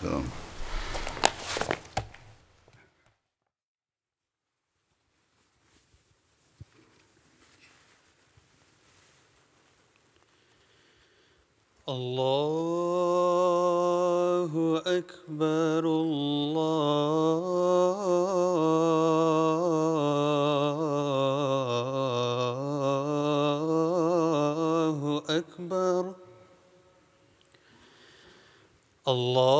Tamam. الله أكبر الله أكبر الله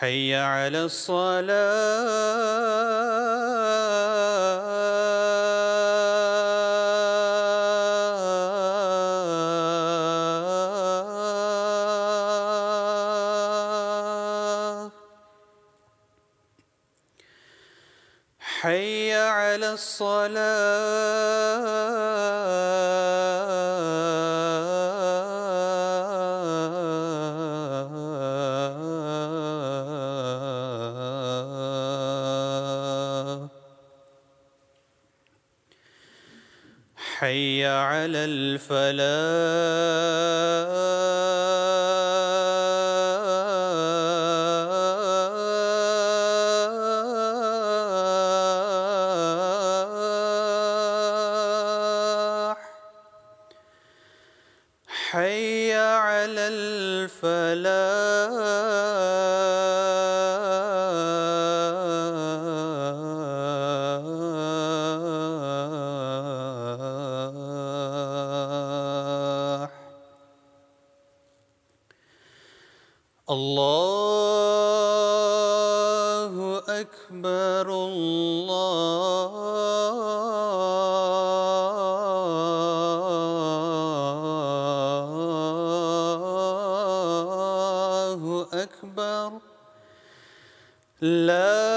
حي على الصلاه ولا love.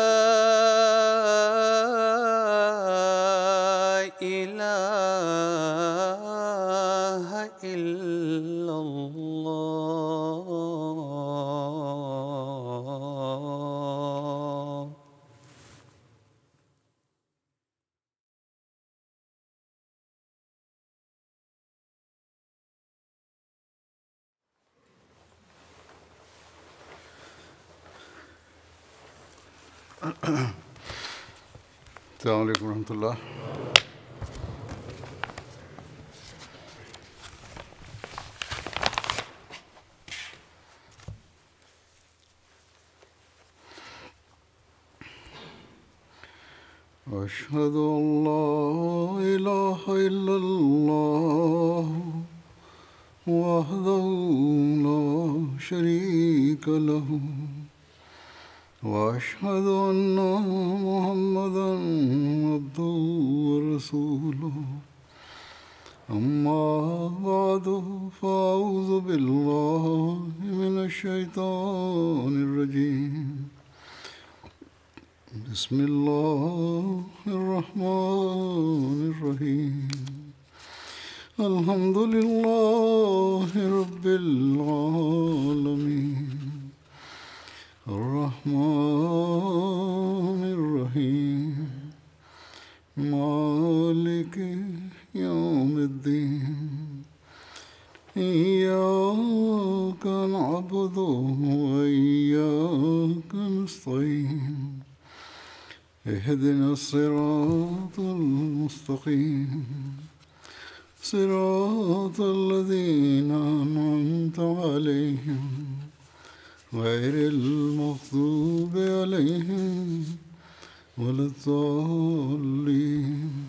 rahmetullah. واشهد اهدنا الصراط المستقيم صراط الذين أنعمت عليهم غير المغضوب عليهم ولا الضالين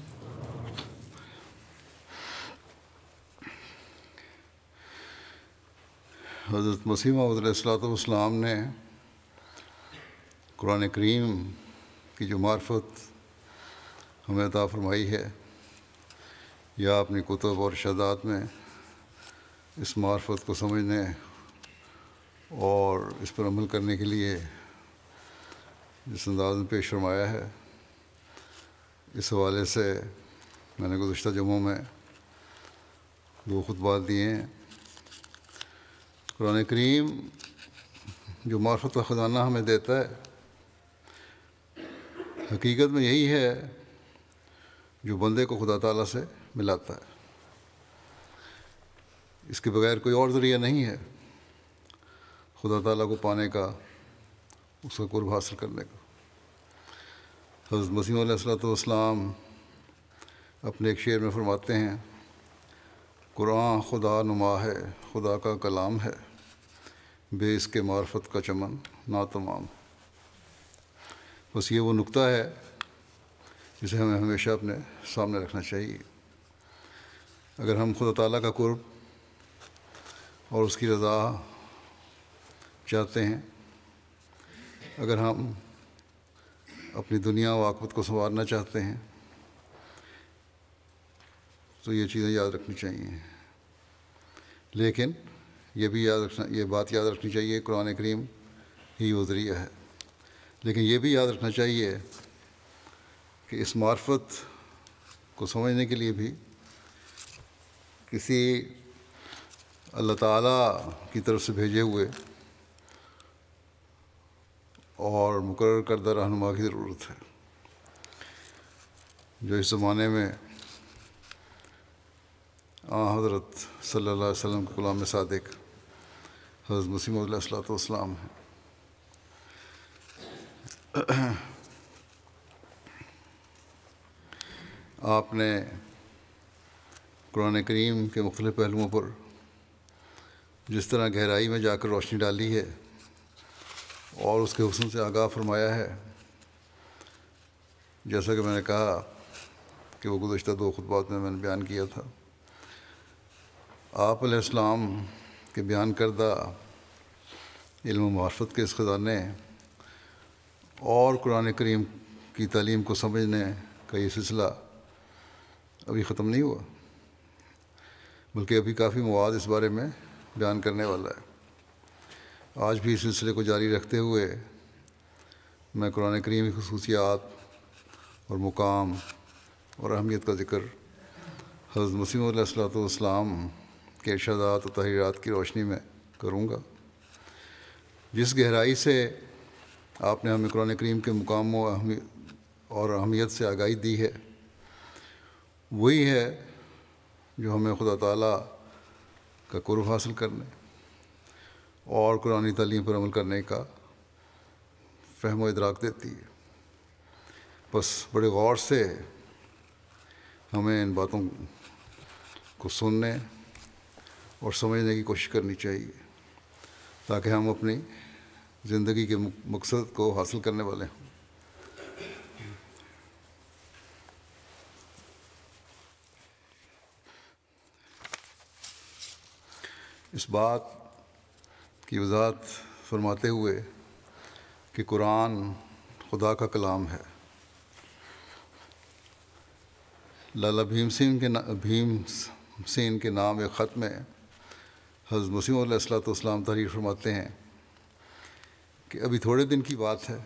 हज़रत मसीम अहमद ने कुरान करीम की जो मार्फत हमें अता फरमाई है या अपनी कुतुब और शदात में इस मार्फत को समझने और इस पर अमल करने के लिए जिस अंदाज में पेश फरमाया है इस हवाले से मैंने गुज्त जमों में दो खुतबात दिए हैं कुरान करीम जो मार्फत का ख़जाना हमें देता है हकीकत में यही है जो बंदे को खुदा ताला से मिलाता है इसके बगैर कोई और ज़रिया नहीं है खुदा ताला को पाने का उसका कुर्ब हासिल करने का हज़रत मसीम सलाम अपने एक शेर में फरमाते हैं कुरान खुदा नुमा है खुदा का कलाम है बे इसके मार्फत का चमन ना तमाम है बस ये वो नुकता है जिसे हमें हमेशा अपने सामने रखना चाहिए अगर हम खुद ताला का कुर्ब और उसकी रज़ा चाहते हैं अगर हम अपनी दुनिया व आकबत को संवारना चाहते हैं तो ये चीज़ें याद रखनी चाहिए लेकिन ये भी याद रखना ये बात याद रखनी चाहिए कुरान करीम ही वो ज़रिया है लेकिन ये भी याद रखना चाहिए कि इस मार्फत को समझने के लिए भी किसी अल्लाह ताला की तरफ से भेजे हुए और मुकर करदा रहनुमा की ज़रूरत है जो इस ज़माने में आ हज़रत सल्लल्लाहु अलैहि वसल्लम के गुलाम सादिक हज़रत मसीम सलाम हैं आपने कुरान करीम के मुख्त पहलुओं पर जिस तरह गहराई में जाकर रोशनी डाली है और उसके हुसन से आगाह फरमाया है जैसा कि मैंने कहा कि वो गुज्त दो खुतबात में मैंने बयान किया था आप के बयान करदा इल्म मार्फत के इस ख़जाने और कुरान करीम की तलीम को समझने का ये सिलसिला अभी ख़त्म नहीं हुआ बल्कि अभी काफ़ी मवाद इस बारे में बयान करने वाला है आज भी इस सिलसिले को जारी रखते हुए मैं कुरान करीम की खसूसियात और मुकाम और अहमियत का जिक्र हज़रत मसीम सलाम के इर्शादात और तहरीरत की रोशनी में करूँगा जिस गहराई से आपने हमें कुरान करीम के मुकाम और अहमियत से आगाही दी है वही है जो हमें खुदा ताला का कुर्ब हासिल करने और कुरानी तलीम पर अमल करने का फहम इदराक देती है बस बड़े गौर से हमें इन बातों को सुनने और समझने की कोशिश करनी चाहिए ताकि हम अपनी ज़िंदगी के मकसद को हासिल करने वाले हों इस बात की वजाहत फरमाते हुए कि कुरान खुदा का कलाम है लाला भीम सिंह के ना भीम सिंह के नाम एक ख़त में हज़रत मसीम सलाम तहरीर फरमाते हैं कि अभी थोड़े दिन की बात है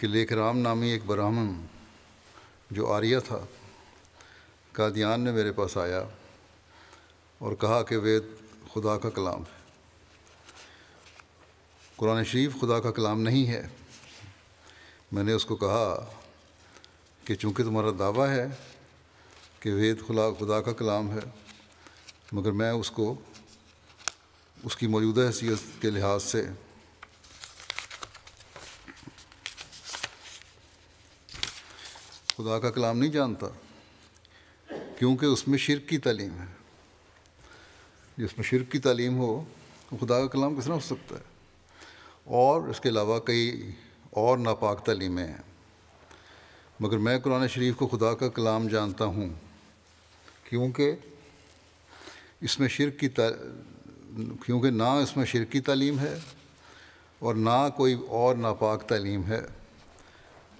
कि लेख राम नामी एक ब्राह्मण जो आर्या था कादियान ने मेरे पास आया और कहा कि वेद खुदा का कलाम है कुरान शरीफ खुदा का कलाम नहीं है मैंने उसको कहा कि चूँकि तुम्हारा दावा है कि वेद खुदा खुदा का कलाम है मगर मैं उसको उसकी मौजूदा हैसियत के लिहाज से खुदा का कलाम नहीं जानता क्योंकि उसमें शिरक की तालीम है जिसमें शिरक की तालीम हो तो खुदा का कलाम किस तरह हो सकता है और इसके अलावा कई और नापाक तालीमें हैं मगर मैं कुरान शरीफ को खुदा का कलाम जानता हूँ क्योंकि इसमें शिरक की क्योंकि ना इसमें शिरक की तालीम है और ना कोई और नापाक तालीम है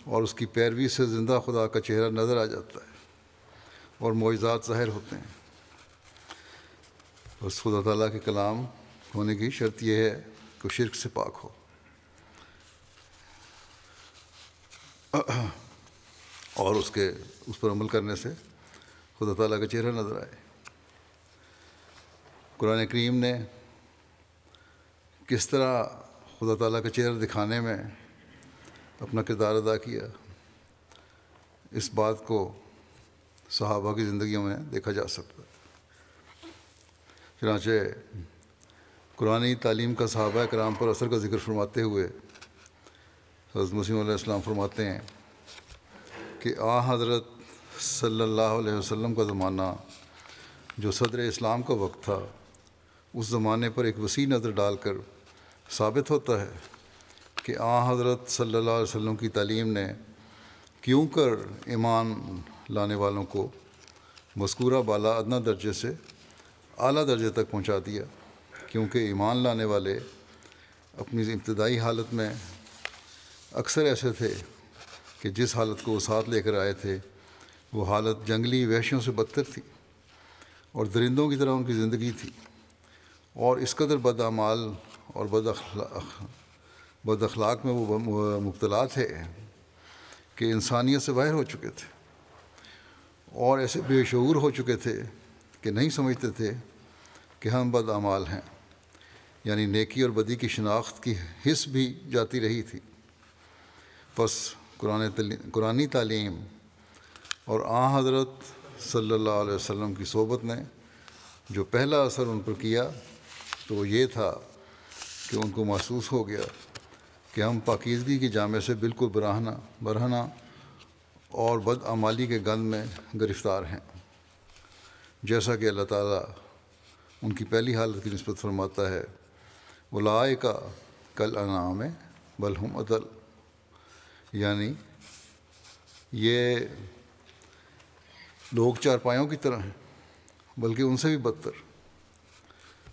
और उसकी पैरवी से ज़िंदा खुदा का चेहरा नज़र आ जाता है और मोजात ज़ाहिर होते हैं बस खुदा तला के कलाम होने की शर्त यह है कि शिरक से पाक हो और उसके उस पर अमल करने से खुदा तला का चेहरा नज़र आए कुरान करीम ने किस तरह खुदा तला का चेहरा दिखाने में अपना किरदार अदा किया इस बात को सहाबा की ज़िंदगी में देखा जा सकता है चनाचे कुरानी तालीम का सहाबा कराम पर असर का जिक्र फरमाते हुए हज़रत फरमाते हैं कि आ हज़रत सल्लल्लाहु अलैहि वसल्लम का ज़माना जो सदर इस्लाम का वक्त था उस ज़माने पर एक वसी नज़र डालकर साबित होता है कि आ हज़रत सल्ला वसम की तलीम ने क्यों कर ईमान लाने वालों को मस्कूरा बाला अदना दर्जे से अली दर्जे तक पहुँचा दिया क्योंकि ईमान लाने वाले अपनी इब्तदाई हालत में अक्सर ऐसे थे कि जिस हालत को वो साथ लेकर आए थे वो हालत जंगली वहशियों से बदतर थी और दरिंदों की तरह उनकी ज़िंदगी थी और इस कदर बदामाल और बद बदखलाक में वो मुबतला थे कि इंसानियत से बाहर हो चुके थे और ऐसे बेशूर हो चुके थे कि नहीं समझते थे कि हम बदमाल हैं यानी नेकी और बदी की शनाख्त की हिस्स भी जाती रही थी बस कुरान कुरानी तालीम और आ हज़रत सल्ला वसम की सोबत ने जो पहला असर उन पर किया तो वो ये था कि उनको महसूस हो गया कि हम पाकिजगी की जामे से बिल्कुल बरहना बरहना और बदअमाली के गंद में गिरफ़्तार हैं जैसा कि अल्लाह ताला उनकी पहली हालत की नस्बत फरमाता है वलाए का कल अनाम बल हम अदल यानी ये लोग चारपाइयों की तरह हैं बल्कि उनसे भी बदतर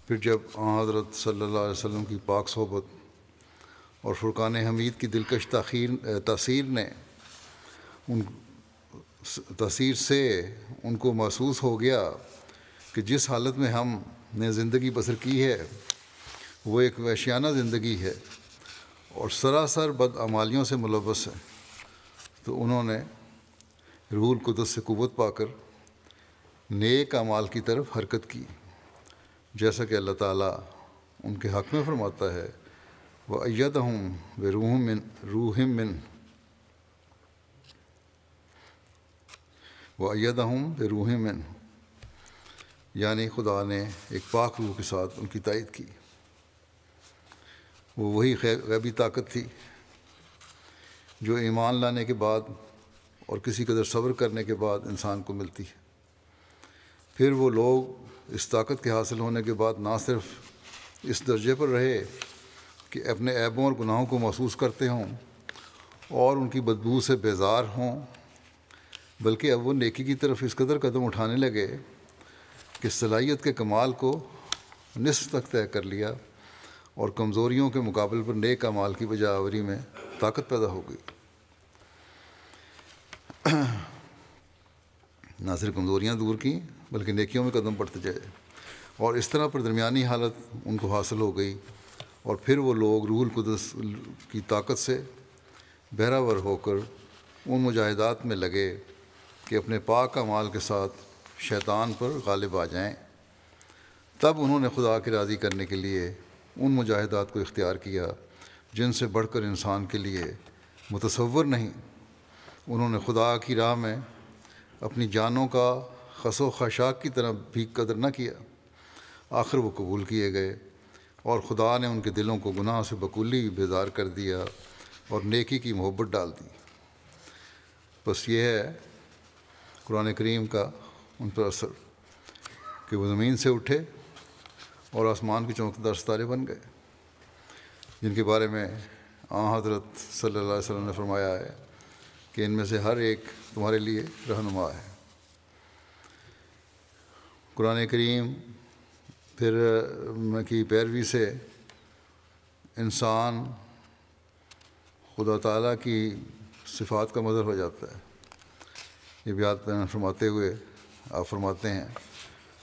फिर जब हज़रत सल्लल्लाहु अलैहि वसल्लम की पाक सोबत और फ़ुरक़ान हमीद की दिलकश तखीर तसीर ने उन तसीर से उनको महसूस हो गया कि जिस हालत में हम ने ज़िंदगी बसर की है वो एक वैशियाना ज़िंदगी है और सरासर बदअमालियों से मुलवस है तो उन्होंने रूल कुदस से कुत पाकर नेक अमाल की तरफ हरकत की जैसा कि अल्लाह ताला उनके हक़ में फ़रमाता है व वयदहूँ बरूह मिन रूह मिन हूँ वे रूह मिन यानी खुदा ने एक पाक रूह के साथ उनकी तायद की वो वही गैबी ताकत थी जो ईमान लाने के बाद और किसी कदर सब्र करने के बाद इंसान को मिलती है फिर वो लोग इस ताकत के हासिल होने के बाद ना सिर्फ इस दर्जे पर रहे कि अपने ऐबों और गुनाहों को महसूस करते हों और उनकी बदबू से बेजार हों बल्कि अब वो नेकी की तरफ इस कदर कदम उठाने लगे कि सलाहियत के कमाल को निसफ तक तय कर लिया और कमज़ोरियों के मुकाबले पर नेक कमाल की बजावरी में ताकत पैदा हो गई ना सिर्फ कमज़ोरियाँ दूर की बल्कि नेकियों में कदम बढ़ते जाए और इस तरह पर दरमिया हालत उनको हासिल हो गई और फिर वो लोग रूहुल कुदस की ताकत से बहरावर होकर उन मुजाहिदात में लगे कि अपने पाक अमाल के साथ शैतान पर गालिब आ जाएं तब उन्होंने खुदा की राज़ी करने के लिए उन मुजाहिदात को इख्तियार किया जिनसे बढ़कर इंसान के लिए मुतसवर नहीं उन्होंने खुदा की राह में अपनी जानों का खसो खशाक की तरह भी कदर न किया आखिर वो कबूल किए गए और खुदा ने उनके दिलों को गुनाह से बकुली बेजार कर दिया और नेकी की मोहब्बत डाल दी बस ये है कुरान करीम का उन पर असर कि वो ज़मीन से उठे और आसमान के चौकदार सितारे बन गए जिनके बारे में आ हज़रत सल्लल्लाहु अलैहि वसल्लम ने फरमाया है कि इनमें से हर एक तुम्हारे लिए रहनुमा है कुरान करीम फिर की पैरवी से इंसान खुदा ताला की सिफात का मज़र हो जाता है ये भी याद फरमाते हुए आप फरमाते हैं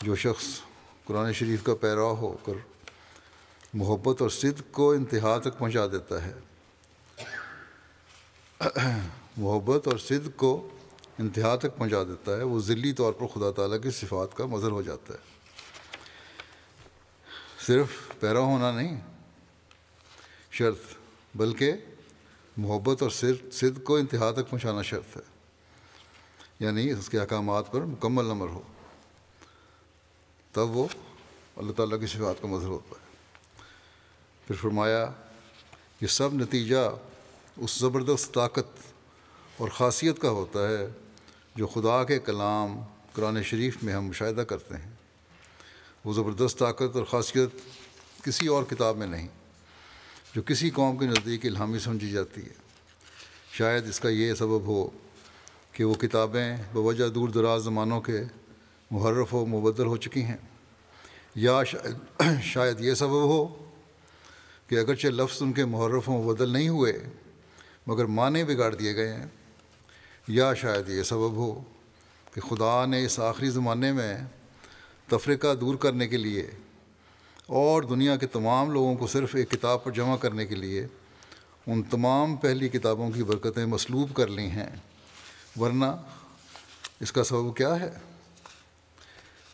जो शख्स कुरान शरीफ का पैरा होकर मोहब्बत और सिद्ध को इंतहा तक पहुँचा देता है मोहब्बत और सिद्ध को इंतहा तक पहुँचा देता है वो ज़िली तौर पर खुदा ताला की सिफात का मज़र हो जाता है सिर्फ पैरा होना नहीं शर्त बल्कि मोहब्बत और सिर सिद्ध को इंतहा तक पहुँचाना शर्त है यानी उसके अहकाम पर मुकम्मल अमल हो तब वो अल्लाह ताला की सिफात का मजहर होता है फिर फरमाया ये सब नतीजा उस ज़बरदस्त ताकत और ख़ासियत का होता है जो खुदा के कलाम कुरान शरीफ में हम मुशाह करते हैं वो ज़बरदस्त ताकत और खासियत किसी और किताब में नहीं जो किसी कौम के नज़दीक इलामी समझी जाती है शायद इसका ये सबब हो कि वो किताबें बवजह दूर दराज ज़मानों के मुहर्रफ व मुबदल हो चुकी हैं या शायद शायद ये सबब हो कि अगरचे लफ्ज़ उनके मुहर्रफ व मुबदल नहीं हुए मगर माने बिगाड़ दिए गए हैं या शायद ये सबब हो कि खुदा ने इस आखिरी ज़माने में तफरीका दूर करने के लिए और दुनिया के तमाम लोगों को सिर्फ़ एक किताब पर जमा करने के लिए उन तमाम पहली किताबों की बरकतें मसलूब कर ली हैं वरना इसका सबब क्या है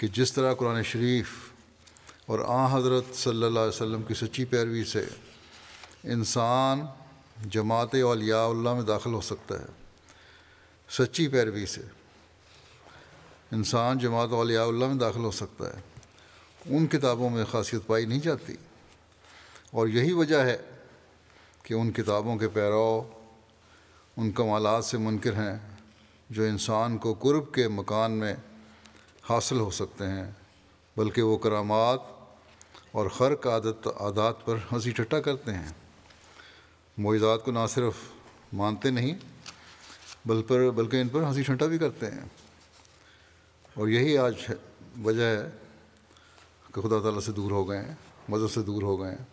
कि जिस तरह कुरान शरीफ और आ हज़रत सल्ला वम की सच्ची पैरवी से इंसान जमात अलियाल्ला में दाखिल हो सकता है सच्ची पैरवी से इंसान जमात वालियाल्ला में दाखिल हो सकता है उन किताबों में खासियत पाई नहीं जाती और यही वजह है कि उन किताबों के पैराव उन कमाल से मुनकर हैं जो इंसान को कुर्ब के मकान में हासिल हो सकते हैं बल्कि वो कराम और ख़र्क आदत आदात पर हंसी ठट्टा करते हैं मोज़ात को ना सिर्फ मानते नहीं बल पर बल्कि इन पर हंसी ठट्टा भी करते हैं और यही आज वजह है कि खुदा तला से दूर हो गए हैं मज़हब से दूर हो गए हैं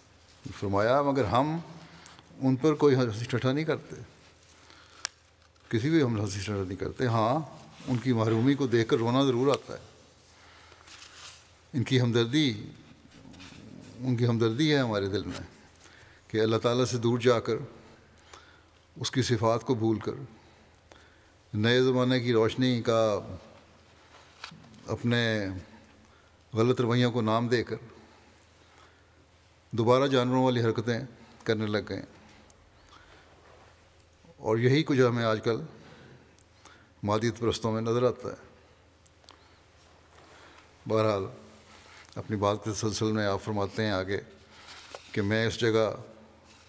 फरमाया मगर हम उन पर कोई हंसी ठट्ठा नहीं करते किसी भी हम हंसी ठट्ठा नहीं करते हाँ उनकी महरूमी को देख कर रोना ज़रूर आता है इनकी हमदर्दी उनकी हमदर्दी है हमारे दिल में कि अल्लाह ताला से दूर जाकर उसकी सिफात को भूल कर नए ज़माने की रोशनी का अपने गलत रवैयों को नाम देकर दोबारा जानवरों वाली हरकतें करने लग गए और यही कुछ हमें आजकल मादित प्रस्तों में नज़र आता है बहरहाल अपनी बात के सिलसिले में आप फरमाते हैं आगे कि मैं इस जगह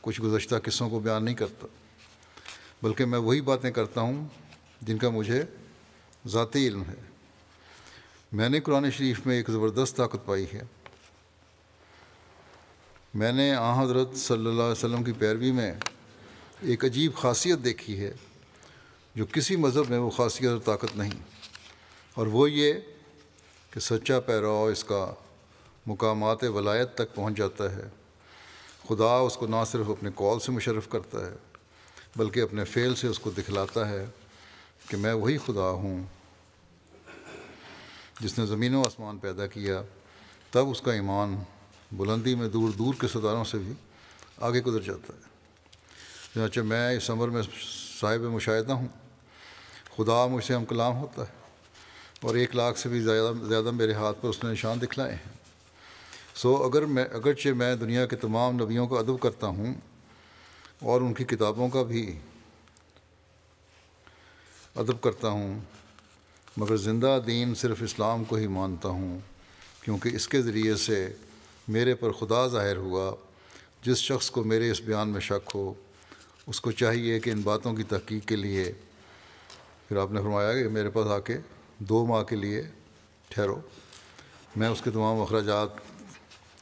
कुछ गुजशत किस्सों को बयान नहीं करता बल्कि मैं वही बातें करता हूँ जिनका मुझे ज़ाती इल्म है मैंने कुरान शरीफ में एक ज़बरदस्त ताकत पाई है मैंने आ हज़रत सल्ला वसम की पैरवी में एक अजीब खासियत देखी है जो किसी मज़हब में वो खासियत और ताकत नहीं और वो ये कि सच्चा पैराव इसका मकाम वलायत तक पहुँच जाता है खुदा उसको ना सिर्फ अपने कॉल से मुशरफ़ करता है बल्कि अपने फ़ेल से उसको दिखलाता है कि मैं वही खुदा हूँ जिसने ज़मीन व आसमान पैदा किया तब उसका ईमान बुलंदी में दूर दूर के सदारों से भी आगे गुजर जाता है जनाचे मैं इस अमर में साहिब मुशाहिदा हूँ खुदा मुझसे हम कलाम होता है और एक लाख से भी ज़्यादा ज़्यादा मेरे हाथ पर उसने निशान दिखलाए हैं सो अगर मैं अगरचे मैं दुनिया के तमाम नबियों का अदब करता हूँ और उनकी किताबों का भी अदब करता हूँ मगर ज़िंदा दीन सिर्फ इस्लाम को ही मानता हूँ क्योंकि इसके ज़रिए से मेरे पर खुदा ज़ाहिर हुआ जिस शख्स को मेरे इस बयान में शक हो उसको चाहिए कि इन बातों की तहकीक के लिए फिर आपने फरमाया कि मेरे पास आके दो माह के लिए ठहरो मैं उसके तमाम अखराज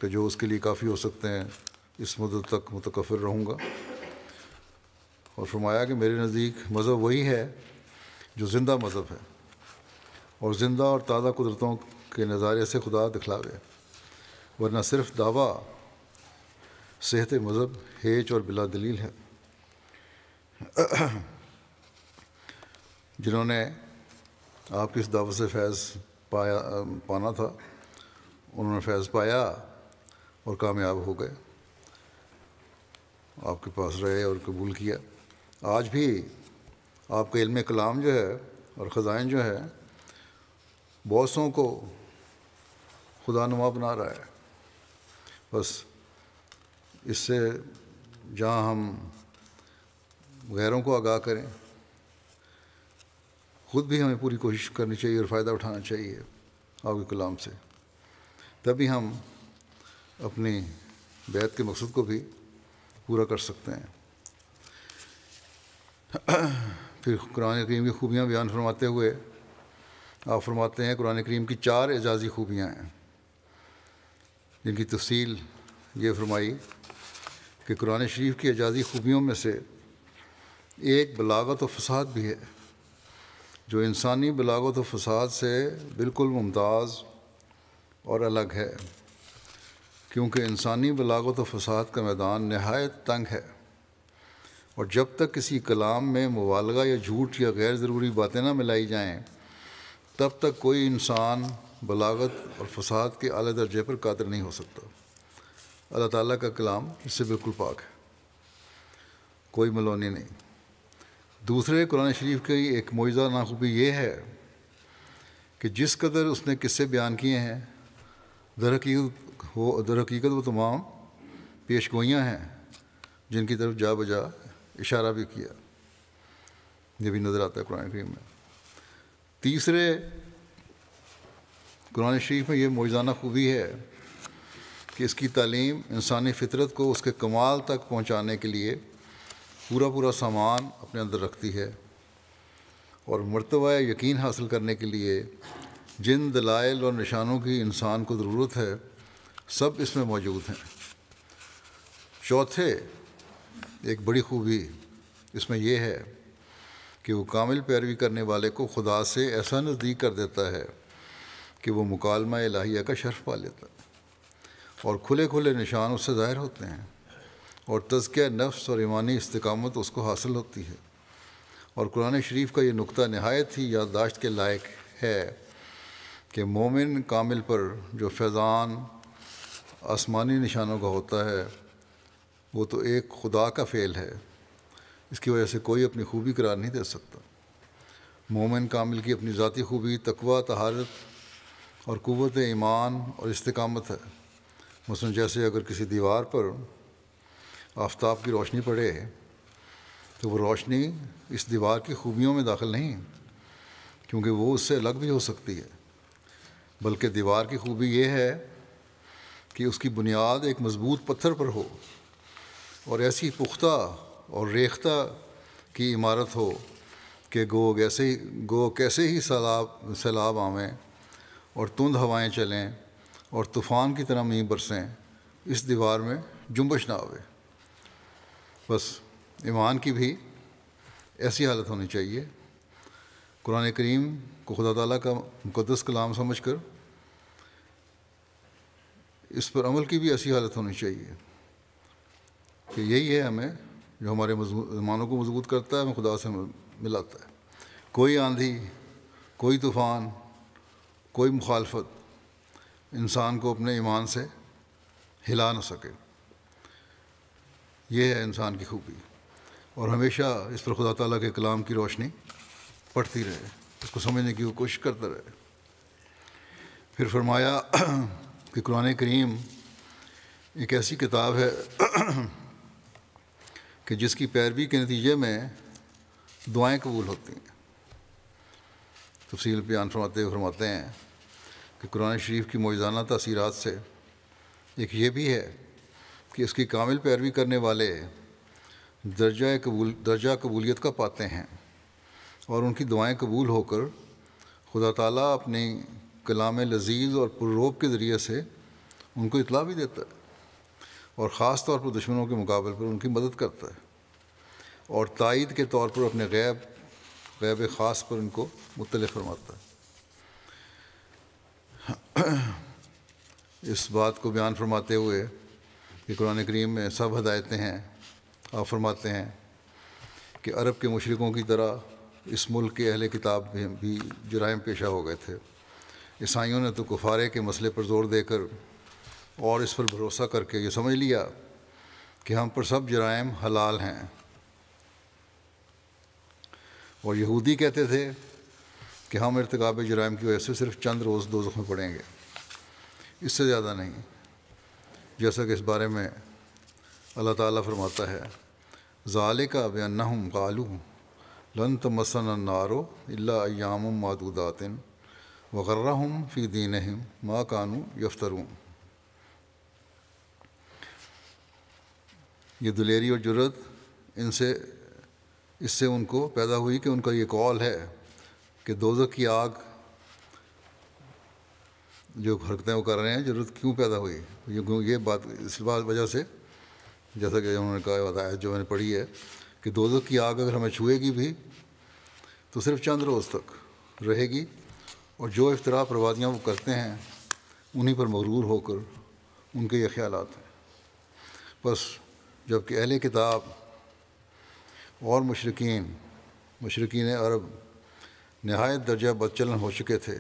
के जो उसके लिए काफ़ी हो सकते हैं इस मदद तक मुतकफ़िर रहूँगा और फरमाया कि मेरे नज़दीक मज़हब वही है जो जिंदा मज़हब है और ज़िंदा और ताज़ा कुदरतों के नज़ारे से खुदा दिखलावे वरना सिर्फ दावा सेहत मज़हब हेच और बिला दलील है जिन्होंने आपके इस दावत से फैज़ पाया पाना था उन्होंने फैज़ पाया और कामयाब हो गए आपके पास रहे और कबूल किया आज भी आपका इल्म कलाम जो है और ख़जान जो है बहुतों को खुदा नुमा बना रहा है बस इससे जहाँ हम गैरों को आगाह करें खुद भी हमें पूरी कोशिश करनी चाहिए और फ़ायदा उठाना चाहिए आपके कलाम से तभी हम अपनी बैत के मकसद को भी पूरा कर सकते हैं फिर कुरान करीम की खूबियाँ बयान फरमाते हुए आप फरमाते हैं कुरान करीम की चार एजाज़ी खूबियाँ हैं जिनकी तफसील ये फरमाई कि कुरान शरीफ की एजाज़ी खूबियों में से एक बलागत व फसाद भी है जो इंसानी बलागत व फसाद से बिल्कुल मुमताज़ और अलग है क्योंकि इंसानी बलागत व फसाद का मैदान नहायत तंग है और जब तक किसी कलाम में मुबालगा या झूठ या गैर ज़रूरी बातें ना मिलाई जाएं तब तक कोई इंसान बलागत और फसाद के अली दर्जे पर कादर नहीं हो सकता अल्लाह ताला का कलाम इससे बिल्कुल पाक है कोई मलोनी नहीं दूसरे कुरान शरीफ की एक मुआजा नाखूबी ये है कि जिस कदर उसने किस्से बयान किए हैं दरहकीकत वो दरहकीकत वो तमाम पेश हैं जिनकी तरफ जा बजा इशारा भी किया ये भी नज़र आता है कुरान शरीफ़ में तीसरे कुरान शरीफ में ये मौजाना खूबी है कि इसकी तालीम इंसानी फितरत को उसके कमाल तक पहुँचाने के लिए पूरा पूरा सामान अपने अंदर रखती है और मरतबा यकीन हासिल करने के लिए जिन दलाइल और निशानों की इंसान को ज़रूरत है सब इसमें मौजूद हैं चौथे एक बड़ी खूबी इसमें यह है कि वो कामिल पैरवी करने वाले को खुदा से ऐसा नज़दीक कर देता है कि वो मुकालमा इलाहिया का शर्फ पा लेता और खुले खुले निशान उससे ज़ाहिर होते हैं और तजकिया नफ्स और ईमानी इस्तकामत उसको हासिल होती है और कुरान शरीफ का ये नुक्ता नहायत ही याददाश्त के लायक है कि मोमिन कामिल पर जो फैज़ान आसमानी निशानों का होता है वो तो एक खुदा का फ़ेल है इसकी वजह से कोई अपनी खूबी करार नहीं दे सकता मोमिन कामिल की अपनी ज़ाती खूबी तकवा तहारत और क़वत ईमान और इस्तकामत है मसलन जैसे अगर किसी दीवार पर आफ्ताब की रोशनी पड़े तो वो रोशनी इस दीवार की खूबियों में दाखिल नहीं क्योंकि वो उससे अलग भी हो सकती है बल्कि दीवार की खूबी ये है कि उसकी बुनियाद एक मज़बूत पत्थर पर हो और ऐसी पुख्ता और रेख्ता की इमारत हो कि गो कैसे ही गो कैसे ही सैलाब सैलाब आवें और तुंद हवाएं चलें और तूफ़ान की तरह मीँ बरसें इस दीवार में जुम्बश ना आवे बस ईमान की भी ऐसी हालत होनी चाहिए कुरान करीम को खुदा तला का मुकदस कलाम समझ कर इस पर अमल की भी ऐसी हालत होनी चाहिए कि यही है हमें जो हमारे मानों को मजबूत करता है हमें खुदा से मिलाता है कोई आंधी कोई तूफ़ान कोई मुखालफत इंसान को अपने ईमान से हिला ना सके ये है इंसान की खूबी और हमेशा इस पर खुदा ताला के कलाम की रोशनी पढ़ती रहे इसको समझने की कोशिश करता रहे फिर फरमाया कि कुरान करीम एक ऐसी किताब है कि जिसकी पैरवी के नतीजे में दुआएं कबूल होती हैं तफसील बयान फरमाते हुए फरमाते हैं कि कुरान शरीफ की मौजाना तसीरत से एक ये भी है कि इसकी कामिल पैरवी करने वाले दर्जा कबूल दर्जा कबूलियत का पाते हैं और उनकी दुआएं कबूल होकर खुदा ताला अपने कलाम लजीज़ और पुरोब के ज़रिए से उनको इतला भी देता है और ख़ास तौर पर दुश्मनों के मुकाबले पर उनकी मदद करता है और तइद के तौर पर अपने गैब गैब ख़ास पर उनको मुतल फरमाता है इस बात को बयान फरमाते हुए कि कुरान करीम में सब हदायतें हैं आप फरमाते हैं कि अरब के मशरक़ों की तरह इस मुल्क के अहल किताब भी जुराम पेशा हो गए थे ईसाइयों ने तो कुफारे के मसले पर जोर देकर और इस पर भरोसा करके ये समझ लिया कि हम पर सब जराइम हलाल हैं और यहूदी कहते थे कि हम इरतकाब जराइम की वजह से सिर्फ चंद रोज़ दो में पड़ेंगे इससे ज़्यादा नहीं जैसा कि इस बारे में अल्लाह ताला फरमाता है ज़ाल का बयान कालू लन तमसन नारो अयाम मादूदातिन वगर्रा हम फ़ी दीन माँ कानू यफ्तरूँ ये दुलेरी और जरूरत इनसे इससे उनको पैदा हुई कि उनका ये कॉल है कि दोजो की आग जो हरकतें वो कर रहे हैं जरूरत क्यों पैदा हुई ये ये बात इस बात वजह से जैसा कि उन्होंने कहा बताया जो मैंने पढ़ी है कि दोजो की आग अगर हमें छुएगी भी तो सिर्फ चंद रोज़ तक रहेगी और जो अफ्तरा प्रवादियाँ वो करते हैं उन्हीं पर मगरूर होकर उनके ये ख्याल हैं बस जबकि अहल किताब और मशरकिन मशरकिन अरब नहायत दर्जा बदचलन हो चुके थे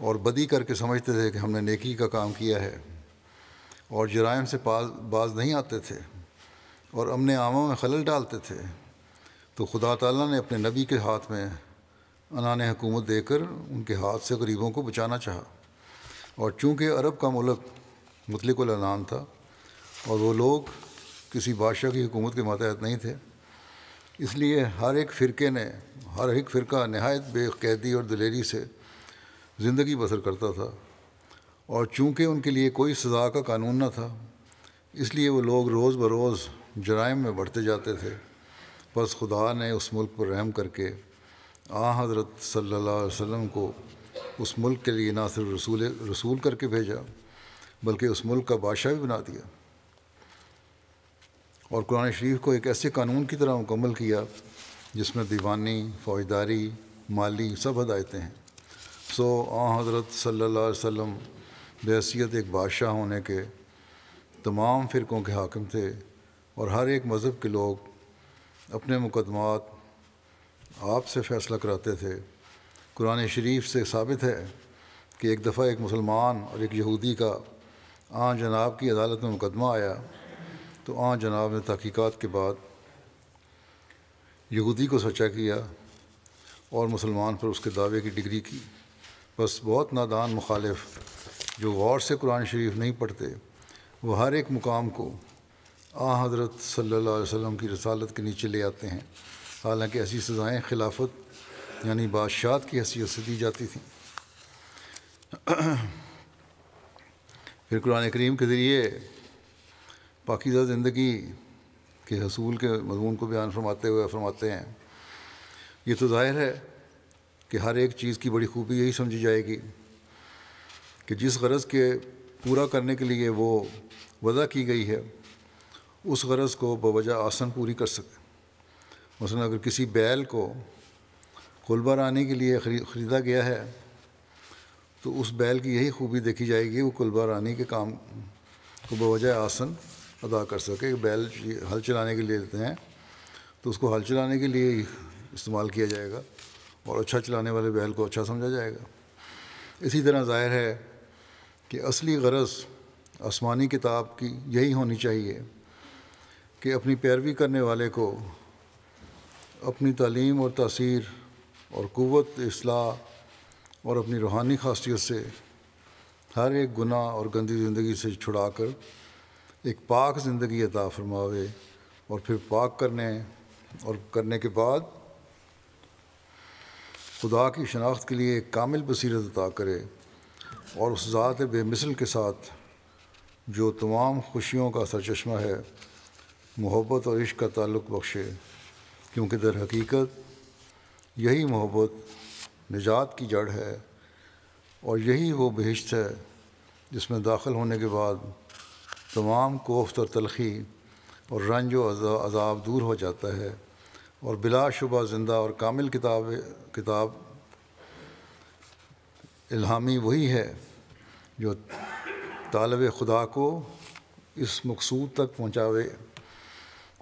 और बदी करके समझते थे कि हमने नेकी का काम किया है और जराइम से पास बाज नहीं आते थे और अमन आमों में खलल डालते थे तो खुदा तला ने अपने नबी के हाथ में अनान हुकूमत देकर उनके हाथ से गरीबों को बचाना चाहा और चूँकि अरब का मुल्क मुतलकुल था और वो लोग किसी बादशाह की हुकूमत के मातहत नहीं थे इसलिए हर एक फ़िरके ने हर एक फ़िरका नहायत बेकैदी और दिलेरी से ज़िंदगी बसर करता था और चूँकि उनके लिए कोई सज़ा का कानून न था इसलिए वो लोग रोज़ बरोज़ जराइम में बढ़ते जाते थे बस खुदा ने उस मुल्क पर रहम करके आ हज़रत सल्ला वसम को उस मुल्क के लिए ना सिर्फ रसूल रसूल करके भेजा बल्कि उस मुल्क का बादशाह भी बना दिया और कुरान शरीफ को एक ऐसे कानून की तरह मुकम्मल किया जिसमें दीवानी फ़ौजदारी माली सब हदायतें हैं सो आ हज़रत सल्ला वम बहसीत एक बादशाह होने के तमाम फ़िरक़ों के हाकम थे और हर एक मज़हब के लोग अपने मुकदमात आप से फ़ैसला कराते थे कुरान शरीफ से साबित है कि एक दफ़ा एक मुसलमान और एक यहूदी का आ जनाब की अदालत में मुकदमा आया तो आ जनाब ने तहकीक़ात के बाद यहूदी को सचा किया और मुसलमान पर उसके दावे की डिग्री की बस बहुत नादान मुखालफ जो गौर से कुरान शरीफ नहीं पढ़ते वह हर एक मुकाम को आ हज़रत सल्ला वसम की रसालत के नीचे ले आते हैं हालाँकि ऐसी सज़ाएँ खिलाफत यानी बादशाह की हैसियत से दी जाती थी फिर कुरान करीम के ज़रिए पाकिदा ज़िंदगी के हसूल के मजमून को बयान फरमाते हुए फरमाते हैं ये तो ज़ाहिर है कि हर एक चीज़ की बड़ी खूबी यही समझी जाएगी कि जिस गरज़ के पूरा करने के लिए वो वज़ा की गई है उस गरज़ को बवजह आसन पूरी कर सके मसलन अगर किसी बैल को कुलबा आने के लिए ख़रीदा गया है तो उस बैल की यही खूबी देखी जाएगी वो कुलबा रानी के काम को बवजह आसन अदा कर सके बैल हल चलाने के लिए देते हैं तो उसको हल चलाने के लिए इस्तेमाल किया जाएगा और अच्छा चलाने वाले बैल को अच्छा समझा जाएगा इसी तरह ज़ाहिर है कि असली गरज आसमानी किताब की यही होनी चाहिए कि अपनी पैरवी करने वाले को अपनी तालीम और तसीर और क़वत असलाह और अपनी रूहानी खासियत से हर एक गुनाह और गंदी ज़िंदगी से छुड़ा कर एक पाक ज़िंदगी अता फरमावे और फिर पाक करने और करने के बाद खुदा की शनाख्त के लिए एक कामिल बसीरत अता करे और उस ज़ात बेमिसल के साथ जो तमाम खुशियों का सरचश्मा है मोहब्बत और इश्क का ताल्लुक़ बख्शे क्योंकि दर हकीकत यही मोहब्बत निजात की जड़ है और यही वो बहिश्त है जिसमें दाखिल होने के बाद तमाम कोफ्त और तलखी और रंज अजाब दूर हो जाता है और बिलाशुबा ज़िंदा और कामिल किताब किताब इल्हामी वही है जो तालब खुदा को इस मकसूद तक पहुँचावे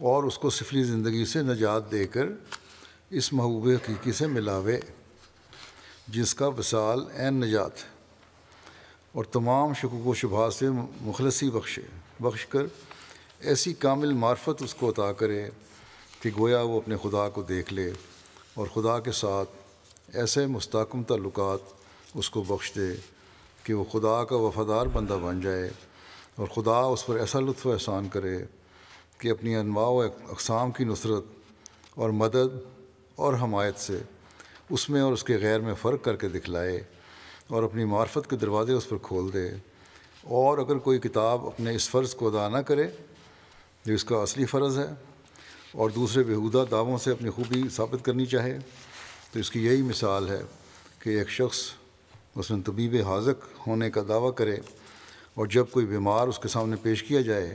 और उसको सिफली ज़िंदगी से नजात देकर इस महबूब हकीकी से मिलावे जिसका वसाल एन नजात और तमाम शकूक व शुभा से मुखलसी बख्शे बख्श कर ऐसी कामिल मार्फत उसको अता करे कि गोया वो अपने खुदा को देख ले और खुदा के साथ ऐसे मुस्तकम तल्लुक उसको बख्श दे कि वो खुदा का वफ़ादार बंदा बन जाए और खुदा उस पर ऐसा लुत्फ़ एहसान करे कि अपनी अनवा अकसाम की नुसरत और मदद और हमायत से उसमें और उसके गैर में फ़र्क करके दिखलाए और अपनी मार्फत के दरवाज़े उस पर खोल दे और अगर कोई किताब अपने इस फ़र्ज़ को अदा ना करे जो इसका असली फ़र्ज़ है और दूसरे बेहूदा दावों से अपनी खूबी साबित करनी चाहे तो इसकी यही मिसाल है कि एक शख्स उसमें तबीब हाजक होने का दावा करे और जब कोई बीमार उसके सामने पेश किया जाए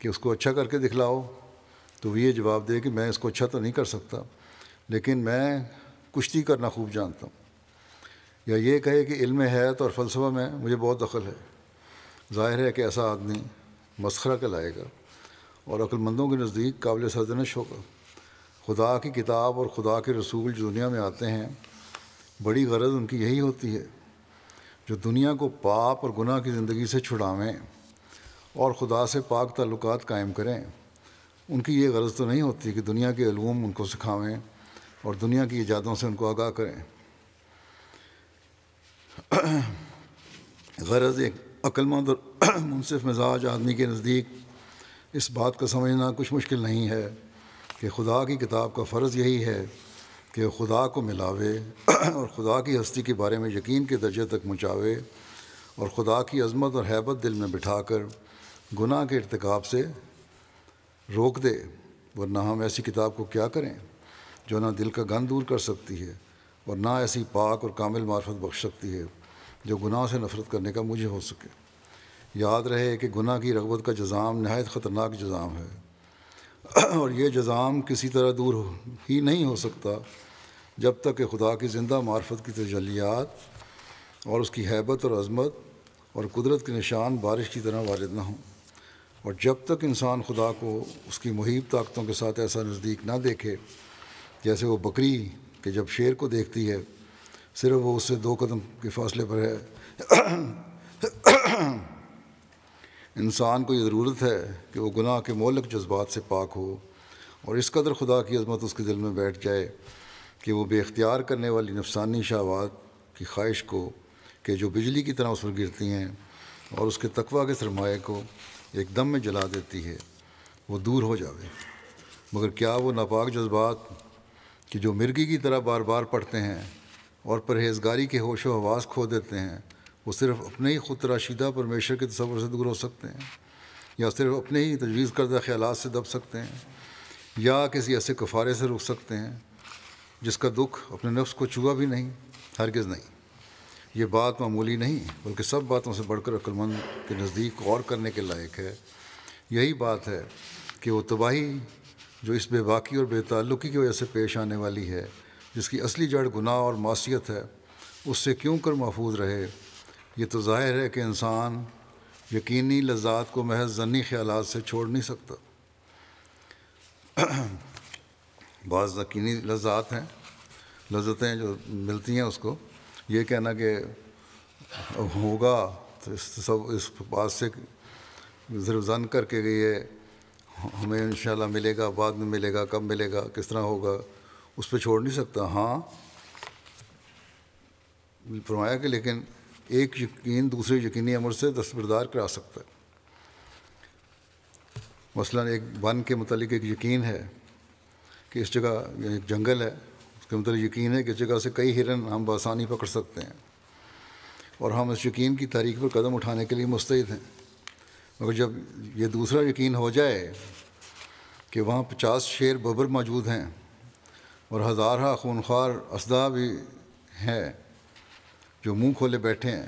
कि उसको अच्छा करके दिखलाओ तो वो ये जवाब दे कि मैं इसको अच्छा तो नहीं कर सकता लेकिन मैं कुश्ती करना खूब जानता हूँ या ये कहे कि इल्म है तो और फ़लसफ़ा में मुझे बहुत दखल है ज़ाहिर है कि ऐसा आदमी के लाएगा और अक्लमंदों के नज़दीक काबिल सरजनश होगा खुदा की किताब और खुदा के रसूल जो दुनिया में आते हैं बड़ी गरज उनकी यही होती है जो दुनिया को पाप और गुनाह की ज़िंदगी से छुड़ावें और ख़ुदा से पाक तल्लुक कायम करें उनकी ये गरज तो नहीं होती कि दुनिया के अलूम उनको सिखावें और दुनिया की ईजादों से उनको आगाह करें गरज एक अक्लमंद और मुनसिफ मिजाज आदमी के नज़दीक इस बात का समझना कुछ मुश्किल नहीं है कि खुदा की किताब का फ़र्ज़ यही है कि खुदा को मिलावे और खुदा की हस्ती के बारे में यकीन के दर्जे तक पहुँचावे और खुदा की अजमत और हैबत दिल में बिठा कर गुनाह के irतकब से रोक दे वरना हम ऐसी किताब को क्या करें जो ना दिल का गंद दूर कर सकती है और ना ऐसी पाक और कामिल मार्फत बख्श सकती है जो गुनाह से नफरत करने का मुझे हो सके याद रहे कि गुनाह की रगबत का जजाम नहायत ख़तरनाक जजाम है और ये जजाम किसी तरह दूर ही नहीं हो सकता जब तक कि खुदा की ज़िंदा मार्फत की तजलियात और उसकी हैबत और अजमत और कुदरत के निशान बारिश की तरह वारद ना हों और जब तक इंसान खुदा को उसकी मुहिब ताकतों के साथ ऐसा नज़दीक ना देखे जैसे वो बकरी के जब शेर को देखती है सिर्फ वो उससे दो कदम के फासले पर है इंसान को ये ज़रूरत है कि वो गुनाह के मौलिक जज्बात से पाक हो और इस कदर खुदा की अजमत उसके दिल में बैठ जाए कि वो बेख्तियार करने वाली नफसानी शाहवात की ख्वाहिश को कि जो बिजली की तरह उस पर गिरती हैं और उसके तकवा के सरमाए को एकदम में जला देती है वो दूर हो जावे मगर क्या वो नापाक जज्बात कि जो मिर्गी की तरह बार बार पढ़ते हैं और परहेजगारी के होशो हवास खो देते हैं वो सिर्फ अपने ही खुद तराशीदा परमेश्वर के तस्वर से दूर हो सकते हैं या सिर्फ अपने ही तजवीज़ करदा ख्याल से दब सकते हैं या किसी ऐसे कफ़ारे से रुक सकते हैं जिसका दुख अपने नफ्स को छुआ भी नहीं हरगिज़ नहीं ये बात मामूली नहीं बल्कि सब बातों से बढ़कर अक्लमंद के नज़दीक गौर करने के लायक है यही बात है कि वो तबाही जो इस बेबाकी और बेताल्लुकी की वजह से पेश आने वाली है जिसकी असली जड़ गुनाह और मासीत है उससे क्यों कर महफूज रहे ये तो जाहिर है कि इंसान यकीनी लजात को महज जनी ख्याल से छोड़ नहीं सकता बाज़ यकीनी लजात हैं लजतें जो मिलती हैं उसको ये कहना कि होगा तो इस सब इस बात से सिर्फ जन करके ये हमें इन मिलेगा बाद में मिलेगा कब मिलेगा किस तरह होगा उस पर छोड़ नहीं सकता हाँ फरमाया कि लेकिन एक यकीन दूसरे यकीनी अमर से दस्तबरदार करा सकता है मसलन एक वन के मतलब एक यकीन है कि इस जगह एक जंगल है उसके मतलब यकीन है कि इस जगह से कई हिरन हम बसानी पकड़ सकते हैं और हम इस यकीन की तारीख पर कदम उठाने के लिए मुस्तैद हैं मगर जब ये दूसरा यकीन हो जाए कि वहाँ पचास शेर बबर मौजूद हैं और हज़ारा हाँ खूनखार असदा भी हैं जो मुंह खोले बैठे हैं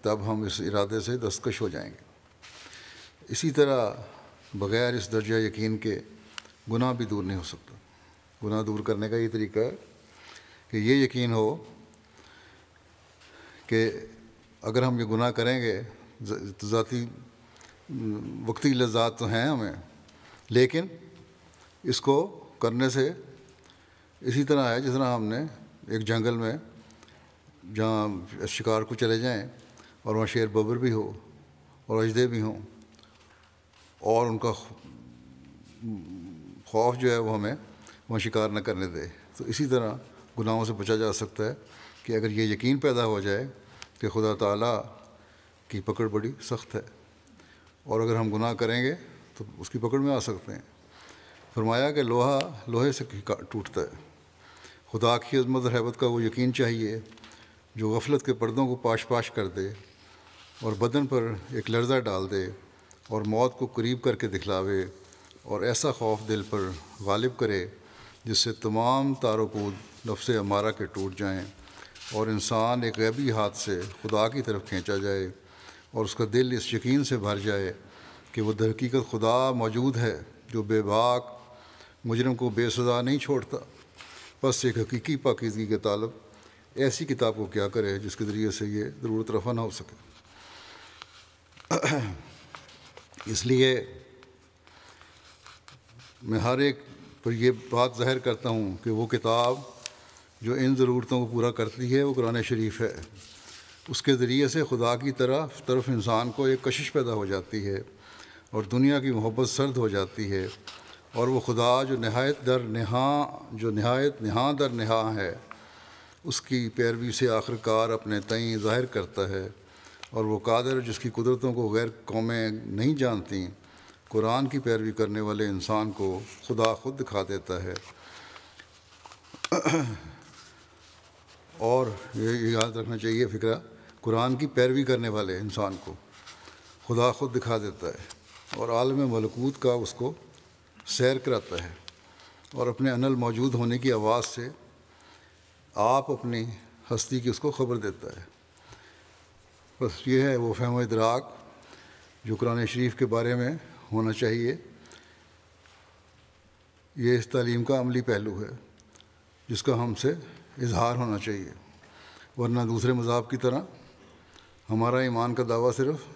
तब हम इस इरादे से दस्तकश हो जाएंगे इसी तरह बग़ैर इस दर्जा यकीन के गुनाह भी दूर नहीं हो सकता गुनाह दूर करने का ये तरीका है कि ये यकीन हो कि अगर हम ये गुनाह करेंगे ज़ाती वक्ती लजात तो हैं हमें लेकिन इसको करने से इसी तरह है जिस तरह हमने एक जंगल में जहाँ शिकार को चले जाएं और वहाँ शेर बबर भी हो और अजदे भी हों और उनका खौफ जो है वो हमें वहाँ शिकार न करने दे तो इसी तरह गुनाहों से बचा जा सकता है कि अगर ये यकीन पैदा हो जाए कि खुदा ताला की पकड़ बड़ी सख्त है और अगर हम गुनाह करेंगे तो उसकी पकड़ में आ सकते हैं फरमाया कि लोहा लोहे से टूटता है खुदा की अजमत और हैबत का वो यकीन चाहिए जो गफलत के पर्दों को पाश पाश कर दे और बदन पर एक लर्जा डाल दे और मौत को करीब करके दिखलावे और ऐसा खौफ दिल पर गालिब करे जिससे तमाम तारोपूद लफ्स हमारा के टूट जाएं और इंसान एक गैबी हाथ से खुदा की तरफ खींचा जाए और उसका दिल इस यकीन से भर जाए कि वह दहकीकत खुदा मौजूद है जो बेबाक मुजरम को बेसज़ा नहीं छोड़ता बस एक हकीकी पाकिदगी के तलब ऐसी किताब को क्या करे जिसके ज़रिए से ये ज़रूरत रफा ना हो सके इसलिए मैं हर एक पर यह बात ज़ाहिर करता हूँ कि वो किताब जो इन ज़रूरतों को पूरा करती है वो कुरान शरीफ है उसके ज़रिए से खुदा की तरफ तरफ इंसान को एक कशिश पैदा हो जाती है और दुनिया की मोहब्बत सर्द हो जाती है और वो खुदा जो नहायत दर नहा जो नहायत नहा दर नहा है उसकी पैरवी से आखिरकार अपने तई ज़ाहिर करता है और वो कादर जिसकी कुदरतों को गैर कौमें नहीं जानती कुरान की पैरवी करने वाले इंसान को खुदा खुद दिखा देता है और ये याद रखना चाहिए फ़िक्रा कुरान की पैरवी करने वाले इंसान को खुदा खुद दिखा देता है और आलम मलकूत का उसको सैर कराता है और अपने अनल मौजूद होने की आवाज़ से आप अपनी हस्ती की उसको ख़बर देता है बस ये है वो फहम इदराक जो कुरान शरीफ के बारे में होना चाहिए ये इस तालीम का अमली पहलू है जिसका हमसे इजहार होना चाहिए वरना दूसरे मज़ाब की तरह हमारा ईमान का दावा सिर्फ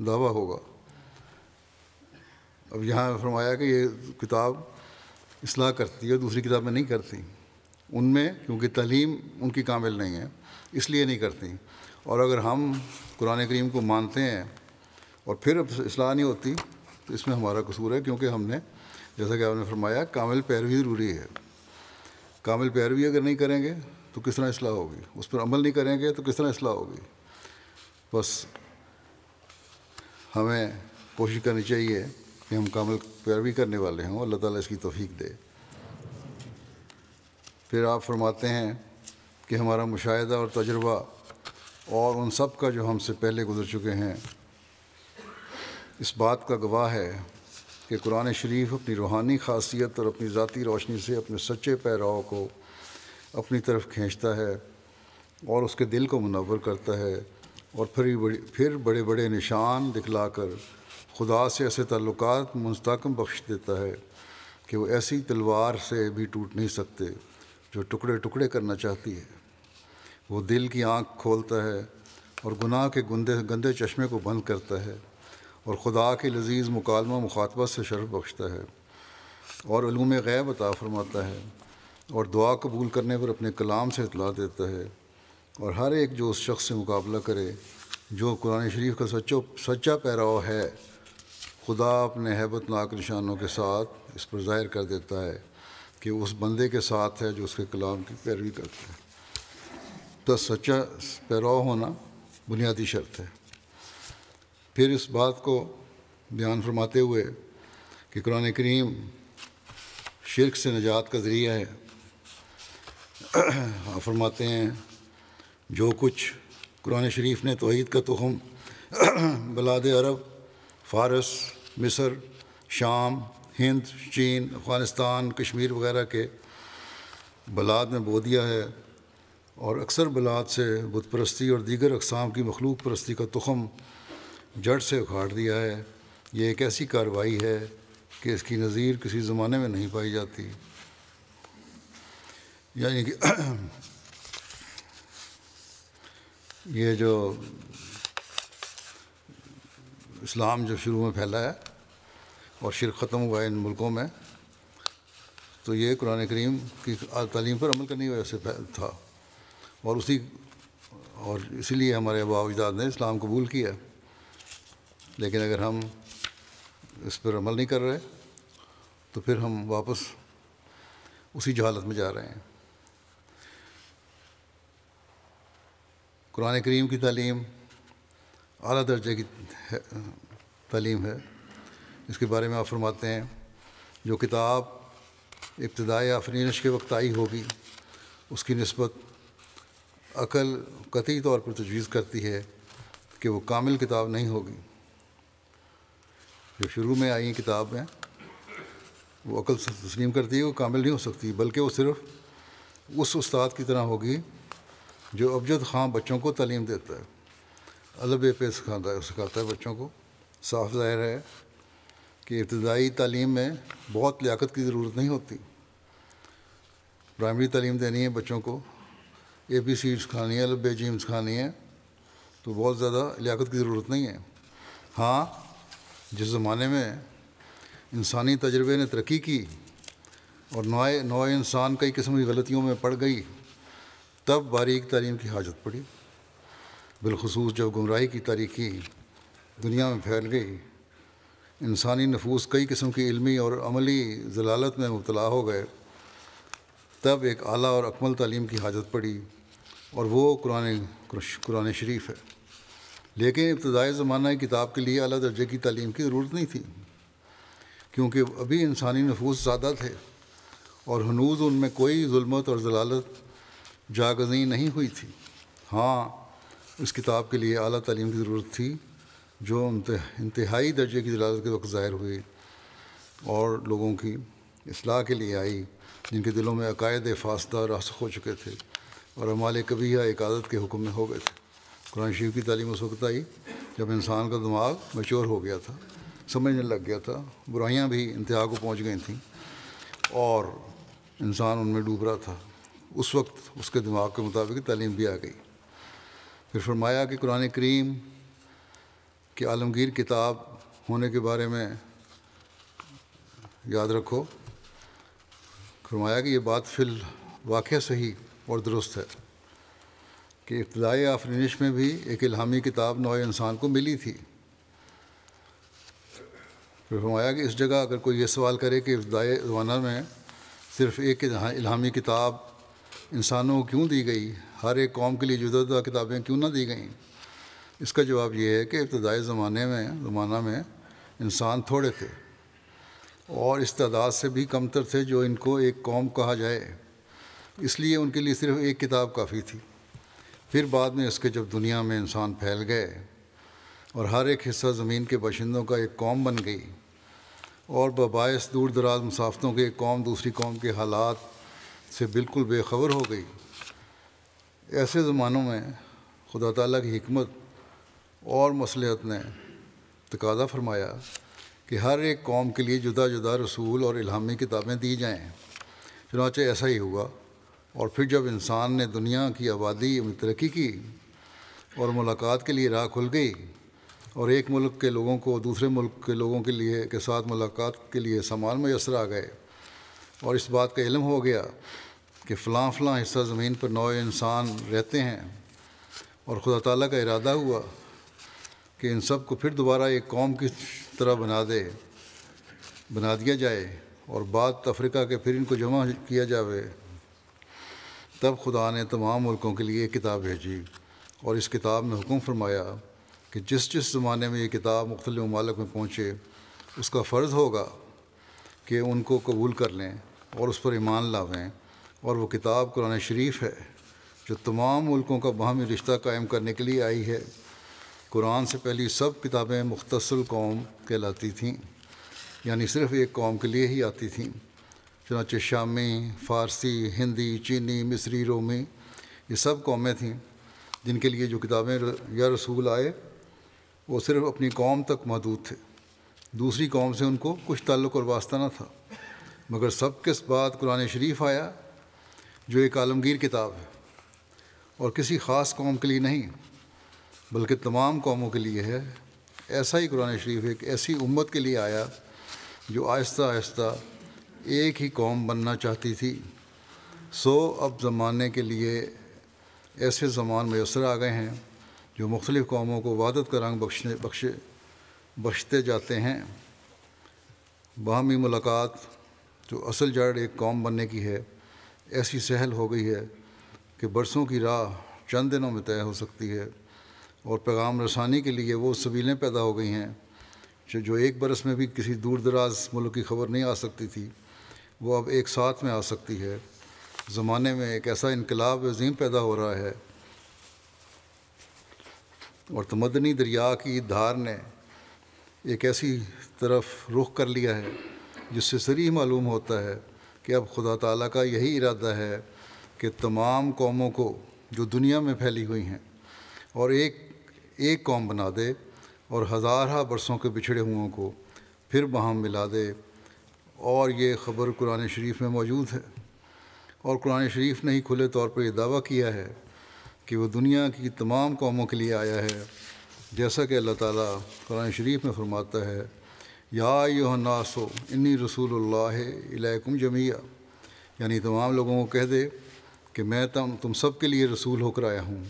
दावा होगा अब यहाँ फरमाया कि ये किताब इसलाह करती है दूसरी किताब में नहीं करती उनमें क्योंकि तलीम उनकी कामिल नहीं है इसलिए नहीं करती और अगर हम कुरान करीम को मानते हैं और फिर असलाह नहीं होती तो इसमें हमारा कसूर है क्योंकि हमने जैसा कि आपने फरमाया कामिल पैरवी ज़रूरी है कामिल पैरवी अगर नहीं करेंगे तो किस तरह असलाह होगी उस पर अमल नहीं करेंगे तो किस तरह असलाह होगी बस हमें कोशिश करनी चाहिए कि हम कामल पैरवी करने वाले हों अल्लाह ताला इसकी तोफ़ी दे फिर आप फरमाते हैं कि हमारा मुशाहिदा और तजर्बा और उन सब का जो हमसे पहले गुजर चुके हैं इस बात का गवाह है कि कुरान शरीफ अपनी रूहानी खासियत और अपनी ज़ाती रोशनी से अपने सच्चे पैराव को अपनी तरफ खींचता है और उसके दिल को मुनवर करता है और फिर बड़ी फिर बड़े बड़े निशान दिखलाकर खुदा से ऐसे ताल्लुकात मुस्तकम बख्श देता है कि वो ऐसी तलवार से भी टूट नहीं सकते जो टुकड़े टुकड़े करना चाहती है वो दिल की आँख खोलता है और गुनाह के गंदे गंदे चश्मे को बंद करता है और ख़ुदा के लजीज़ मुकालमा मुखातबत से शर्फ बख्शता है और ूम गैब अता फरमाता है और दुआ कबूल करने पर अपने कलाम से इतला देता है और हर एक जो उस शख्स से मुकाबला करे जो कुरान शरीफ का सच्चो सच्चा पैराव है खुदा अपने नाक निशानों के साथ इस पर ज़ाहिर कर देता है कि उस बंदे के साथ है जो उसके कलाम की पैरवी करता है तो सच्चा पैराव होना बुनियादी शर्त है फिर इस बात को बयान फरमाते हुए कि कुरान करीम शिरक से निजात का ज़रिया है हाँ फरमाते हैं जो कुछ कुरान शरीफ ने तोहद का तुहम बलाद अरब फ़ारस मिस्र शाम हिंद चीन अफ़गानिस्तान कश्मीर वगैरह के बलाद में बो दिया है और अक्सर बलाद से बुतप्रस्ती और दीगर अकसाम की मखलूक परस्ती का तुखम जड़ से उखाड़ दिया है ये एक ऐसी कार्रवाई है कि इसकी नज़ीर किसी ज़माने में नहीं पाई जाती यानी कि ये जो इस्लाम जब शुरू में फैला है और शिर ख़त्म हुआ है इन मुल्कों में तो ये कुरान करीम की तालीम पर अमल करने की वजह से था और उसी और इसीलिए हमारे बाबजाद ने इस्लाम कबूल किया लेकिन अगर हम इस पर अमल नहीं कर रहे तो फिर हम वापस उसी जहालत में जा रहे हैं कुरान करीम की तालीम अली दर्जे की तलीम है इसके बारे में आप फरमाते हैं जो किताब इब्तदाई आफरीनश के वक्त आई होगी उसकी नस्बत अकल कती तौर पर तजवीज़ करती है कि वो कामिल किताब नहीं होगी जो शुरू में आई किताब में वो अकल से तस्लीम करती है वो कामिल नहीं हो सकती बल्कि वो सिर्फ़ उस उस्ताद की तरह होगी जो अबजद खां बच्चों को तलीम देता है अदब पे सिखाता सिखाता है बच्चों को साफ ज़ाहिर है कि इब्तदाई तलीम में बहुत लियाकत की ज़रूरत नहीं होती प्राइमरी तलीम देनी है बच्चों को ए बी सी सिखानी है लब जीम सिखानी है तो बहुत ज़्यादा लियाकत की ज़रूरत नहीं है हाँ जिस ज़माने में इंसानी तजर्बे ने तरक्की की और नए नए इंसान कई किस्म की गलतियों में पड़ गई तब बारीक तालीम की हाजत पड़ी बिलखसूस जब गुमराही की तारीखी दुनिया में फैल गई इंसानी नफूस कई किस्म की इलमी और अमली जलालत में मुबला हो गए तब एक आला और अकमल तालीम की हाजत पड़ी और वो कुरान कुरान शरीफ है लेकिन इब्तदाई ज़माना किताब के लिए अली दर्जे की तलीम की ज़रूरत नहीं थी क्योंकि अभी इंसानी नफूस ज़्यादा थे और हनूज उनमें कोई जुलमत और जलालत जागजी नहीं हुई थी हाँ इस किताब के लिए अली तलीम की ज़रूरत थी जो इंतहाई दर्जे की जलालत के वक्त ज़ाहिर हुई और लोगों की असलाह के लिए आई जिनके दिलों में अकायद फासदा रासख हो चुके थे और हमारे कभी एक आदत के हुक्म में हो गए थे कुरान शरीफ की तालीम उस वक्त आई जब इंसान का दिमाग मचोर हो गया था समझने लग गया था बुराइयाँ भी इंतहा को पहुँच गई थी और इंसान उनमें डूब रहा था उस वक्त उसके दिमाग के मुताबिक तालीम भी आ गई फिर फरमाया कि कुरान करीम की आलमगीर किताब होने के बारे में याद रखो फरमाया कि ये बात फिल वाक़ सही और दुरुस्त है कि इब्तदाई आफरीनिश में भी एक इलामी किताब नौ इंसान को मिली थी फिर फरमाया कि इस जगह अगर कोई ये सवाल करे कि इब्तदाई जमाना में सिर्फ़ एक इलामी किताब इंसानों को क्यों दी गई हर एक कौम के लिए जुदा जुदा किताबें क्यों ना दी गई इसका जवाब ये है कि इब्तदाई ज़माने में ज़माना में इंसान थोड़े थे और इस तादाद से भी कमतर थे जो इनको एक कौम कहा जाए इसलिए उनके लिए सिर्फ एक किताब काफ़ी थी फिर बाद में इसके जब दुनिया में इंसान फैल गए और हर एक हिस्सा ज़मीन के बाशिंदों का एक कौम बन गई और बबायस दूर दराज मुसाफतों के एक कौम दूसरी कौम के हालात से बिल्कुल बेखबर हो गई ऐसे ज़मानों में खुदा ताली की हमत और मसलहत ने तकाजा फरमाया कि हर एक कौम के लिए जुदा जुदा रसूल और इलामी किताबें दी जाएँ चुनाचे ऐसा ही हुआ और फिर जब इंसान ने दुनिया की आबादी में तरक्की की और मुलाकात के लिए राह खुल गई और एक मुल्क के लोगों को दूसरे मुल्क के लोगों के लिए के साथ मुलाकात के लिए सामान मैसर आ गए और इस बात का इलम हो गया कि फ़लाँ फ़लाँ हिस्सा ज़मीन पर नौ इंसान रहते हैं और खुदा ताला का इरादा हुआ कि इन सब को फिर दोबारा एक कौम की तरह बना दे बना दिया जाए और बाद अफ्रीका के फिर इनको जमा किया जावे तब खुदा ने तमाम मुल्कों के लिए एक किताब भेजी और इस किताब में हुक्म फरमाया कि जिस जिस ज़माने में ये किताब मुख्तलि ममालक में पहुँचे उसका फ़र्ज़ होगा कि उनको कबूल कर लें और उस पर ईमान लावें और वो किताब कुरान शरीफ है जो तमाम मुल्कों का बाहमी रिश्ता कायम करने के लिए आई है कुरान से पहली सब किताबें मुख्तसल कौम कहलाती थीं यानी सिर्फ़ एक कौम के लिए ही आती थीं चुनाच शामी फ़ारसी हिंदी चीनी मिसरी रोमी ये सब कौमें थीं जिनके लिए जो किताबें या रसूल आए वो सिर्फ अपनी कौम तक महदूद थे दूसरी कौम से उनको कुछ ताल्लुक़ और वास्ता न था मगर सब किस बाद कुरान शरीफ आया जो एक आलमगीर किताब है और किसी ख़ास कौम के लिए नहीं बल्कि तमाम कौमों के लिए है ऐसा ही कुरान शरीफ एक ऐसी उम्मत के लिए आया जो आहिस्ता आहिस्ता एक ही कौम बनना चाहती थी सो अब ज़माने के लिए ऐसे जमान मैसर आ गए हैं जो मुख्तलिफ़ कौमों को वादत का रंग बख्शने बख्शे बख्शते जाते हैं बाहमी मुलाकात जो असल जड़ एक कौम बनने की है ऐसी सहल हो गई है कि बरसों की राह चंद दिनों में तय हो सकती है और पैगाम रसानी के लिए वो सबीलें पैदा हो गई हैं जो जो एक बरस में भी किसी दूर दराज मुल्क की खबर नहीं आ सकती थी वो अब एक साथ में आ सकती है ज़माने में एक ऐसा इनकलाब अजीम पैदा हो रहा है और तमदनी दरिया की धार ने एक ऐसी तरफ रुख कर लिया है जिससे सरी मालूम होता है कि अब खुदा ताला का यही इरादा है कि तमाम कौमों को जो दुनिया में फैली हुई हैं और एक एक कौम बना दे और हज़ारा बरसों के पिछड़े हुओं को फिर वहाँ मिला दे और ये ख़बर कुरान शरीफ में मौजूद है और कुरान शरीफ ने ही खुले तौर पर यह दावा किया है कि वह दुनिया की तमाम कौमों के लिए आया है जैसा कि अल्लाह ताला कुरान शरीफ में फरमाता है या योनासो इन्नी रसूल इलाकुम जमिया यानी तमाम लोगों को कह दे कि मैं तम तुम सब के लिए रसूल होकर आया हूँ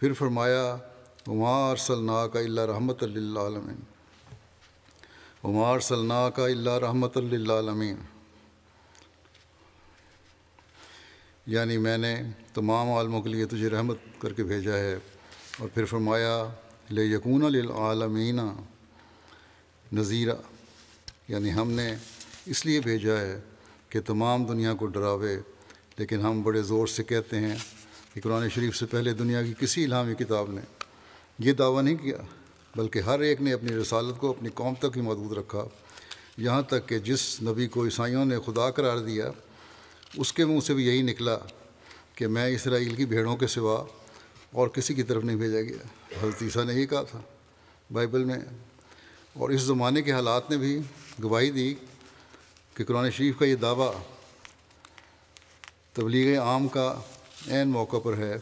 फिर फरमाया उमार सलना का रहमत आलमीन उमार सलना का रहमत लमीन यानी मैंने तमाम आलमों के लिए तुझे रहमत करके भेजा है और फिर फरमाया ले यकून आलमीना नज़ीरा यानी हमने इसलिए भेजा है कि तमाम दुनिया को डरावे लेकिन हम बड़े ज़ोर से कहते हैं कि कुरान शरीफ से पहले दुनिया की किसी इलामी किताब ने यह दावा नहीं किया बल्कि हर एक ने अपनी रसालत को अपनी कौम तक ही मदबूत रखा यहाँ तक कि जिस नबी को ईसाइयों ने खुदा करार दिया उसके मुँह से भी यही निकला कि मैं इसराइल की भेड़ों के सिवा और किसी की तरफ नहीं भेजा गया हल्तीसा ने ही कहा था बाइबल में और इस ज़माने के हालात ने भी गवाही दी कि कुरान शरीफ का ये दावा तबलीग आम का एन मौका पर है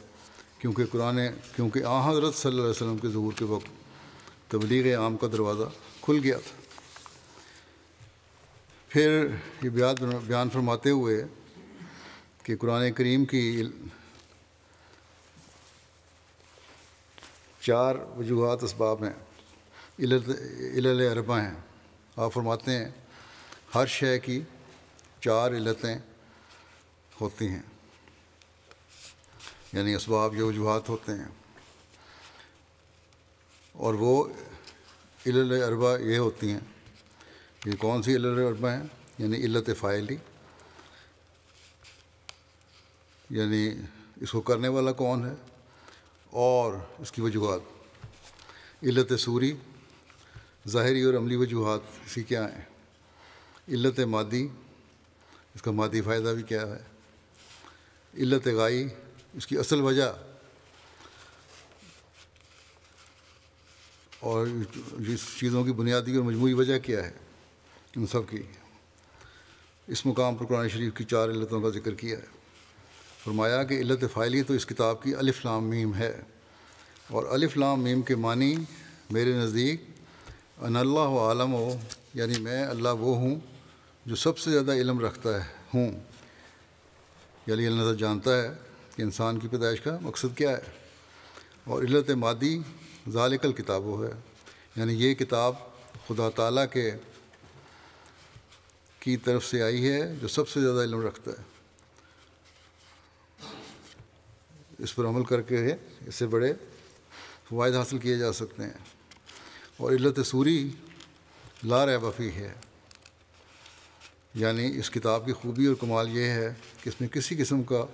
क्योंकि कुरान क्योंकि आ हज़रत सल्लल्लाहु अलैहि वसल्लम के ज़हूर के वक्त तबलीग आम का दरवाज़ा खुल गया था फिर ये बयान बयान फरमाते हुए कि कुरान करीम की चार वजूहत इसबाब हैं इलत अरबा हैं आप फरमाते हैं हर शय की चार इलतें होती हैं यानी इसबाब या वजूहत होते हैं और वो इल अरबा ये होती हैं ये कौन सी अरबा हैं यानी इल्लत फ़ायली यानी इसको करने वाला कौन है और इसकी वजूहत इल्लत सूरी ज़ाहरी और अमली वजूहत इसी क्या हैं इल्लत मादी इसका मादी फ़ायदा भी क्या है इल्लत गाई इसकी असल वजह और जिस चीज़ों की बुनियादी और मजमू वजह क्या है इन सब की इस मुकाम पर कुरान शरीफ की चार इल्लतों का जिक्र किया है फरमाया कि इल्लत फ़ायली तो इस किताब की अलिफ़ लाम मीम है और अलिफ़ लाम मीम के मानी मेरे नज़दीक अनल्लाम आलम हो यानी मैं अल्लाह वो हूँ जो सबसे ज़्यादा इलम रखता है हूँ यानी अल्लाह जानता है कि इंसान की पैदाइश का मकसद क्या है और इलत मादी जालिकल किताब है यानी ये किताब खुदा ताला के की तरफ से आई है जो सबसे ज़्यादा इलम रखता है इस पर अमल करके इससे बड़े फ़वाद हासिल किए जा सकते हैं और इल्लत सूरी ला रैबफ़ी है यानी इस किताब की खूबी और कमाल यह है कि इसमें किसी किस्म का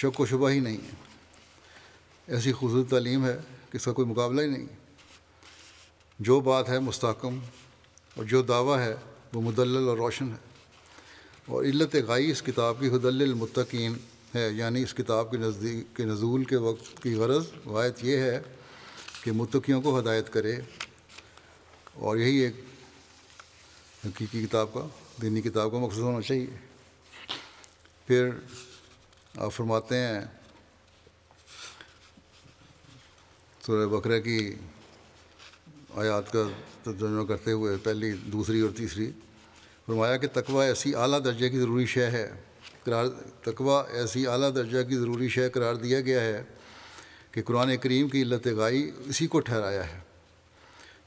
शक व शुबा ही नहीं है ऐसी खूबसूरत तालीम है कि इसका कोई मुकाबला ही नहीं जो बात है मुस्तकम और जो दावा है वो मुदल और रोशन है और इल्लत गाई इस किताब की हदलमतकीन है यानी इस किताब के नज़दीक के नज़ूल के वक्त की गरज वायत यह है कि मतकीियों को हदायत करे और यही एक हकीकी किताब का दीनी किताब का मकसद होना चाहिए फिर आप फरमाते हैं सूर्य बकरा की आयात का तर्जुमा करते हुए पहली दूसरी और तीसरी फरमाया कि तकवा ऐसी अली दर्जे की ज़रूरी शय है करार तकवा ऐसी अली दर्जा की ज़रूरी शय करार दिया गया है कि कुरान करीम की लतगाई इसी को ठहराया है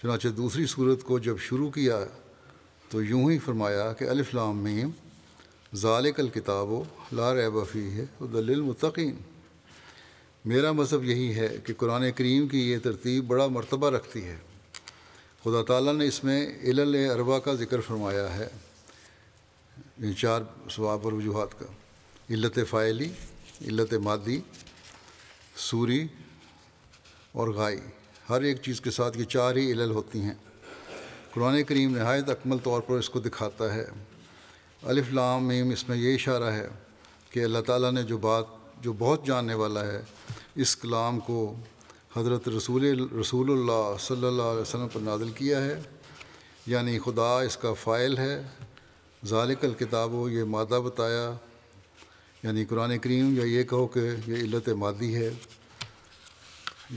चनाचे दूसरी सूरत को जब शुरू किया तो यूँ ही फरमाया कि अलिफ्लाम मीम ज़ालिकल किताब ला रबफ़ी है दलिलमतकीन मेरा मज़हब यही है कि कुरान करीम की ये तरतीब बड़ा मरतबा रखती है खुदा ताला ने इसमें इलल अरबा का ज़िक्र फरमाया है इन चार स्वाब और वजूहत का इल्लत फ़ाइली इल्लत मादी सूरी और गाई हर एक चीज़ के साथ ये चार ही इलल होती हैं कुरान करीम नहायत अकमल तौर पर इसको दिखाता है अलिफ लाम मीम इसमें ये इशारा है कि अल्लाह ताला ने जो बात जो बहुत जानने वाला है इस कलाम को हज़रत रसूल रसूल सल्ला वसम पर नादिल किया है यानी खुदा इसका फ़ाइल है ज़ालिकल किताब ये मादा बताया यानी कुरान करीम या ये कहो कि ये इल्लत मादी है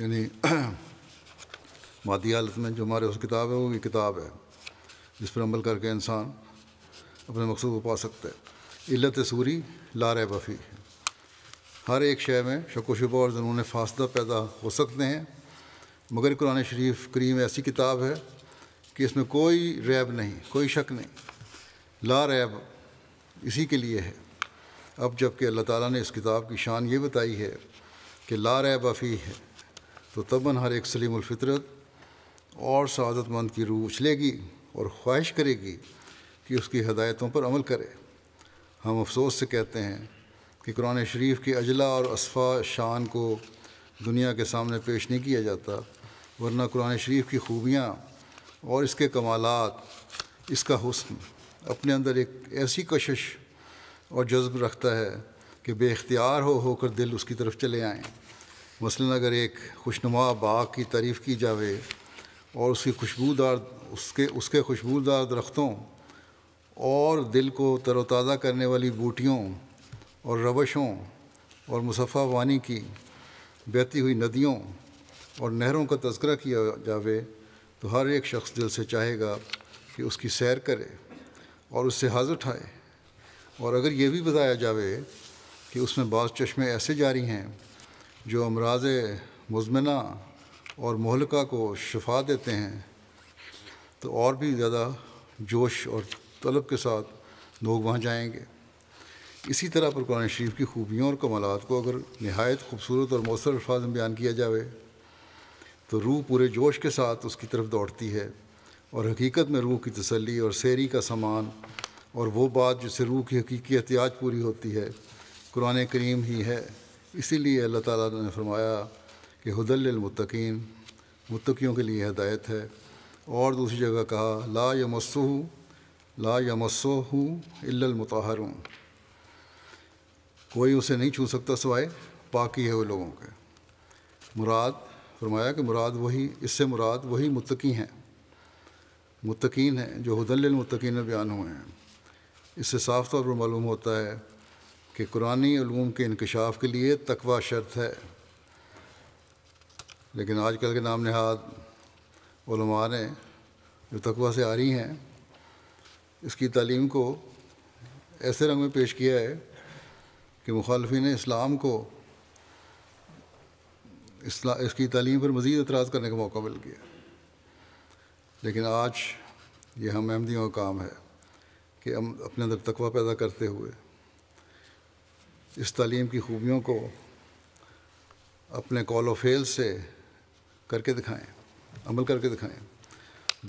यानी मादी हालत में जो हमारे उस किताब है वो भी किताब है जिस पर अमल करके इंसान अपने मकसूद को पा सकता है इल्लत सूरी लार बफ़ी हर एक शय में शक शुबा और जुनून फासदा पैदा हो सकते हैं मगर कुरान शरीफ करीम ऐसी किताब है कि इसमें कोई रैब नहीं कोई शक नहीं ला रैब इसी के लिए है अब जबकि अल्लाह ताला ने इस किताब की शान ये बताई है कि ला रैब अफ़ी है तो तबन हर एक सलीमफ़ितरत और सदतमंद की रूह उछलेगी और ख्वाहिश करेगी कि उसकी हदायतों पर अमल करे हम अफसोस से कहते हैं कि कुरान शरीफ के अजला और असफ़ा शान को दुनिया के सामने पेश नहीं किया जाता वरना कुरान शरीफ की खूबियाँ और इसके कमालत इसका हुस्न अपने अंदर एक ऐसी कशिश और जज्ब रखता है कि बेख्तियार हो होकर दिल उसकी तरफ चले आएँ मसलन अगर एक खुशनुमा बाग की तारीफ़ की जावे और उसकी खुशबूदार उसके उसके खुशबूदार दरख्तों और दिल को तरोताज़ा करने वाली बूटियों और रबशों और मुसफ़ा वानी की बहती हुई नदियों और नहरों का तस्करा किया जावे तो हर एक शख्स दिल से चाहेगा कि उसकी सैर करे और उससे हाज़ उठाए और अगर ये भी बताया जावे कि उसमें बाज़ चश्मे ऐसे जारी हैं जो अमराज मुजमना और मोहलका को शफा देते हैं तो और भी ज़्यादा जोश और तलब के साथ लोग वहाँ जाएंगे इसी तरह पर कुरान शरीफ की खूबियों और कमालत को अगर नहायत खूबसूरत और मौसर अल्फाज में बयान किया जाए तो रूह पूरे जोश के साथ उसकी तरफ दौड़ती है और हकीकत में रूह की तसली और सैरी का सामान और वो बात जिससे रूह की हकीकी एहतियात पूरी होती है कुरान करीम ही है इसीलिए अल्लाह ताला ने फरमाया कि हदलमतकीन मुतकीयों के लिए हदायत है और दूसरी जगह कहा ला यमसू ला यमसू इलमतहर कोई उसे नहीं छू सकता सवाए पाकि है वो लोगों के मुराद फरमाया कि मुराद वही इससे मुराद वही मुतकी हैं मुतकीन हैं जो हदलमतकीन में बयान हुए हैं इससे साफ तौर पर मालूम होता है कि कुरानी के इनकशाफ़ के लिए तकवा शर्त है लेकिन आजकल के नाम नहाद ने जो तकवा से आ रही हैं इसकी तालीम को ऐसे रंग में पेश किया है कि मुखालफी ने इस्लाम को इसला इसकी तालीम पर मज़ीद एतराज़ करने का मौका मिल गया लेकिन आज ये हम अहमदियों का काम है कि हम अपने अंदर तकवा पैदा करते हुए इस तालीम की खूबियों को अपने कॉल फेल से करके दिखाएं अमल करके दिखाएं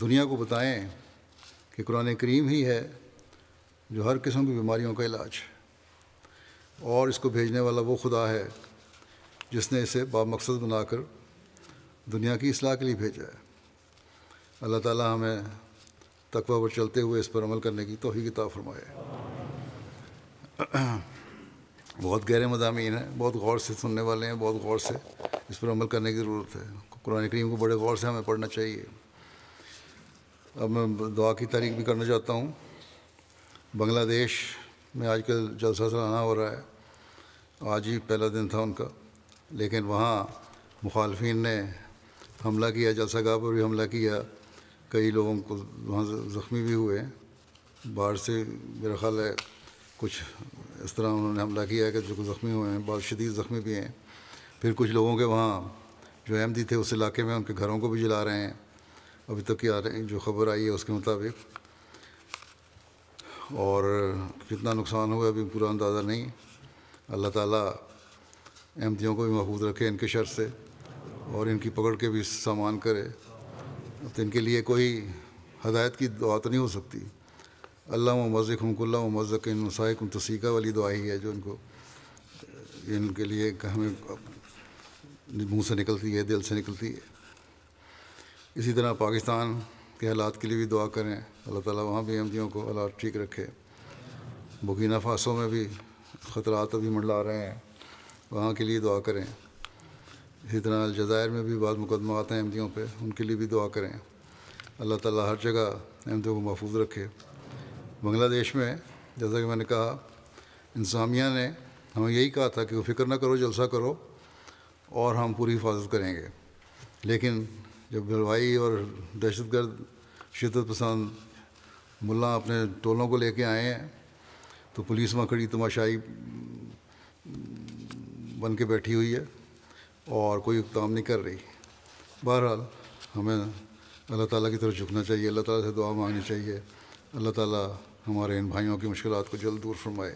दुनिया को बताएं कि कुरान करीम ही है जो हर किस्म की बीमारियों का इलाज है और इसको भेजने वाला वो खुदा है जिसने इसे बामकसद बनाकर दुनिया की असलाह के लिए भेजा है अल्लाह ताला हमें तकवा पर चलते हुए इस पर अमल करने की तोहही किताब फरमाए बहुत गहरे मजामी हैं बहुत गौर से सुनने वाले हैं बहुत गौर से इस पर अमल करने की ज़रूरत है कुरान करीम को बड़े गौर से हमें पढ़ना चाहिए अब मैं दुआ की तारीख भी करना चाहता हूँ बांग्लादेश में आजकल जलसा सलाना हो रहा है आज ही पहला दिन था उनका लेकिन वहाँ मुखालफी ने हमला किया जलसा गाह पर भी हमला किया कई लोगों को वहाँ ज़ख्मी भी हुए हैं बाहर से मेरा ख्याल है कुछ इस तरह उन्होंने हमला किया है कि जो ज़ख्मी हुए हैं बहुत शदीद ज़ख्मी भी हैं फिर कुछ लोगों के वहाँ जो अहमदी थे उस इलाके में उनके घरों को भी जला रहे हैं अभी तक की आ रही जो खबर आई है उसके मुताबिक और कितना नुकसान हुआ अभी पूरा अंदाज़ा नहीं अल्लाह ताला अहमदियों को भी महफूज रखे इनके शर से और इनकी पकड़ के भी सामान करे तो इनके लिए कोई हदायत की दुआ तो नहीं हो सकती अल्लाह हमकुल्ला मज़क़ इन मसाक़ुम तसीक़ा वाली दुआ ही है जो इनको इनके लिए हमें मुंह से निकलती है दिल से निकलती है इसी तरह पाकिस्तान के हालात के लिए भी दुआ करें अल्लाह ताला वहाँ भी अहमदियों को हालात ठीक रखे बुकीना फासो में भी ख़तरात अभी मंडला रहे हैं वहाँ के लिए दुआ करें इसी तरह अलजायर में भी बाद मुकदमा आते हैं अहमदियों पर उनके लिए भी दुआ करें अल्लाह ताला हर जगह अहमदियों को महफूज रखे बांग्लादेश में जैसा कि मैंने कहा इंसामिया ने हमें यही कहा था कि वो फिक्र ना करो जलसा करो और हम पूरी हिफाजत करेंगे लेकिन जब भलवाई और दहशत गर्द पसंद मुल्ला अपने टोलों को लेके आए हैं तो पुलिस वहाँ खड़ी तमाशाई बन के बैठी हुई है और कोई इकदाम नहीं कर रही बहरहाल हमें अल्लाह ताला की तरफ झुकना चाहिए अल्लाह ताला से दुआ मांगनी चाहिए अल्लाह ताला हमारे इन भाइयों की मुश्किल को जल्द दूर फरमाए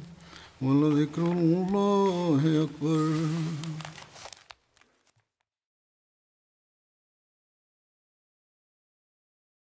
ولذكر الله أكبر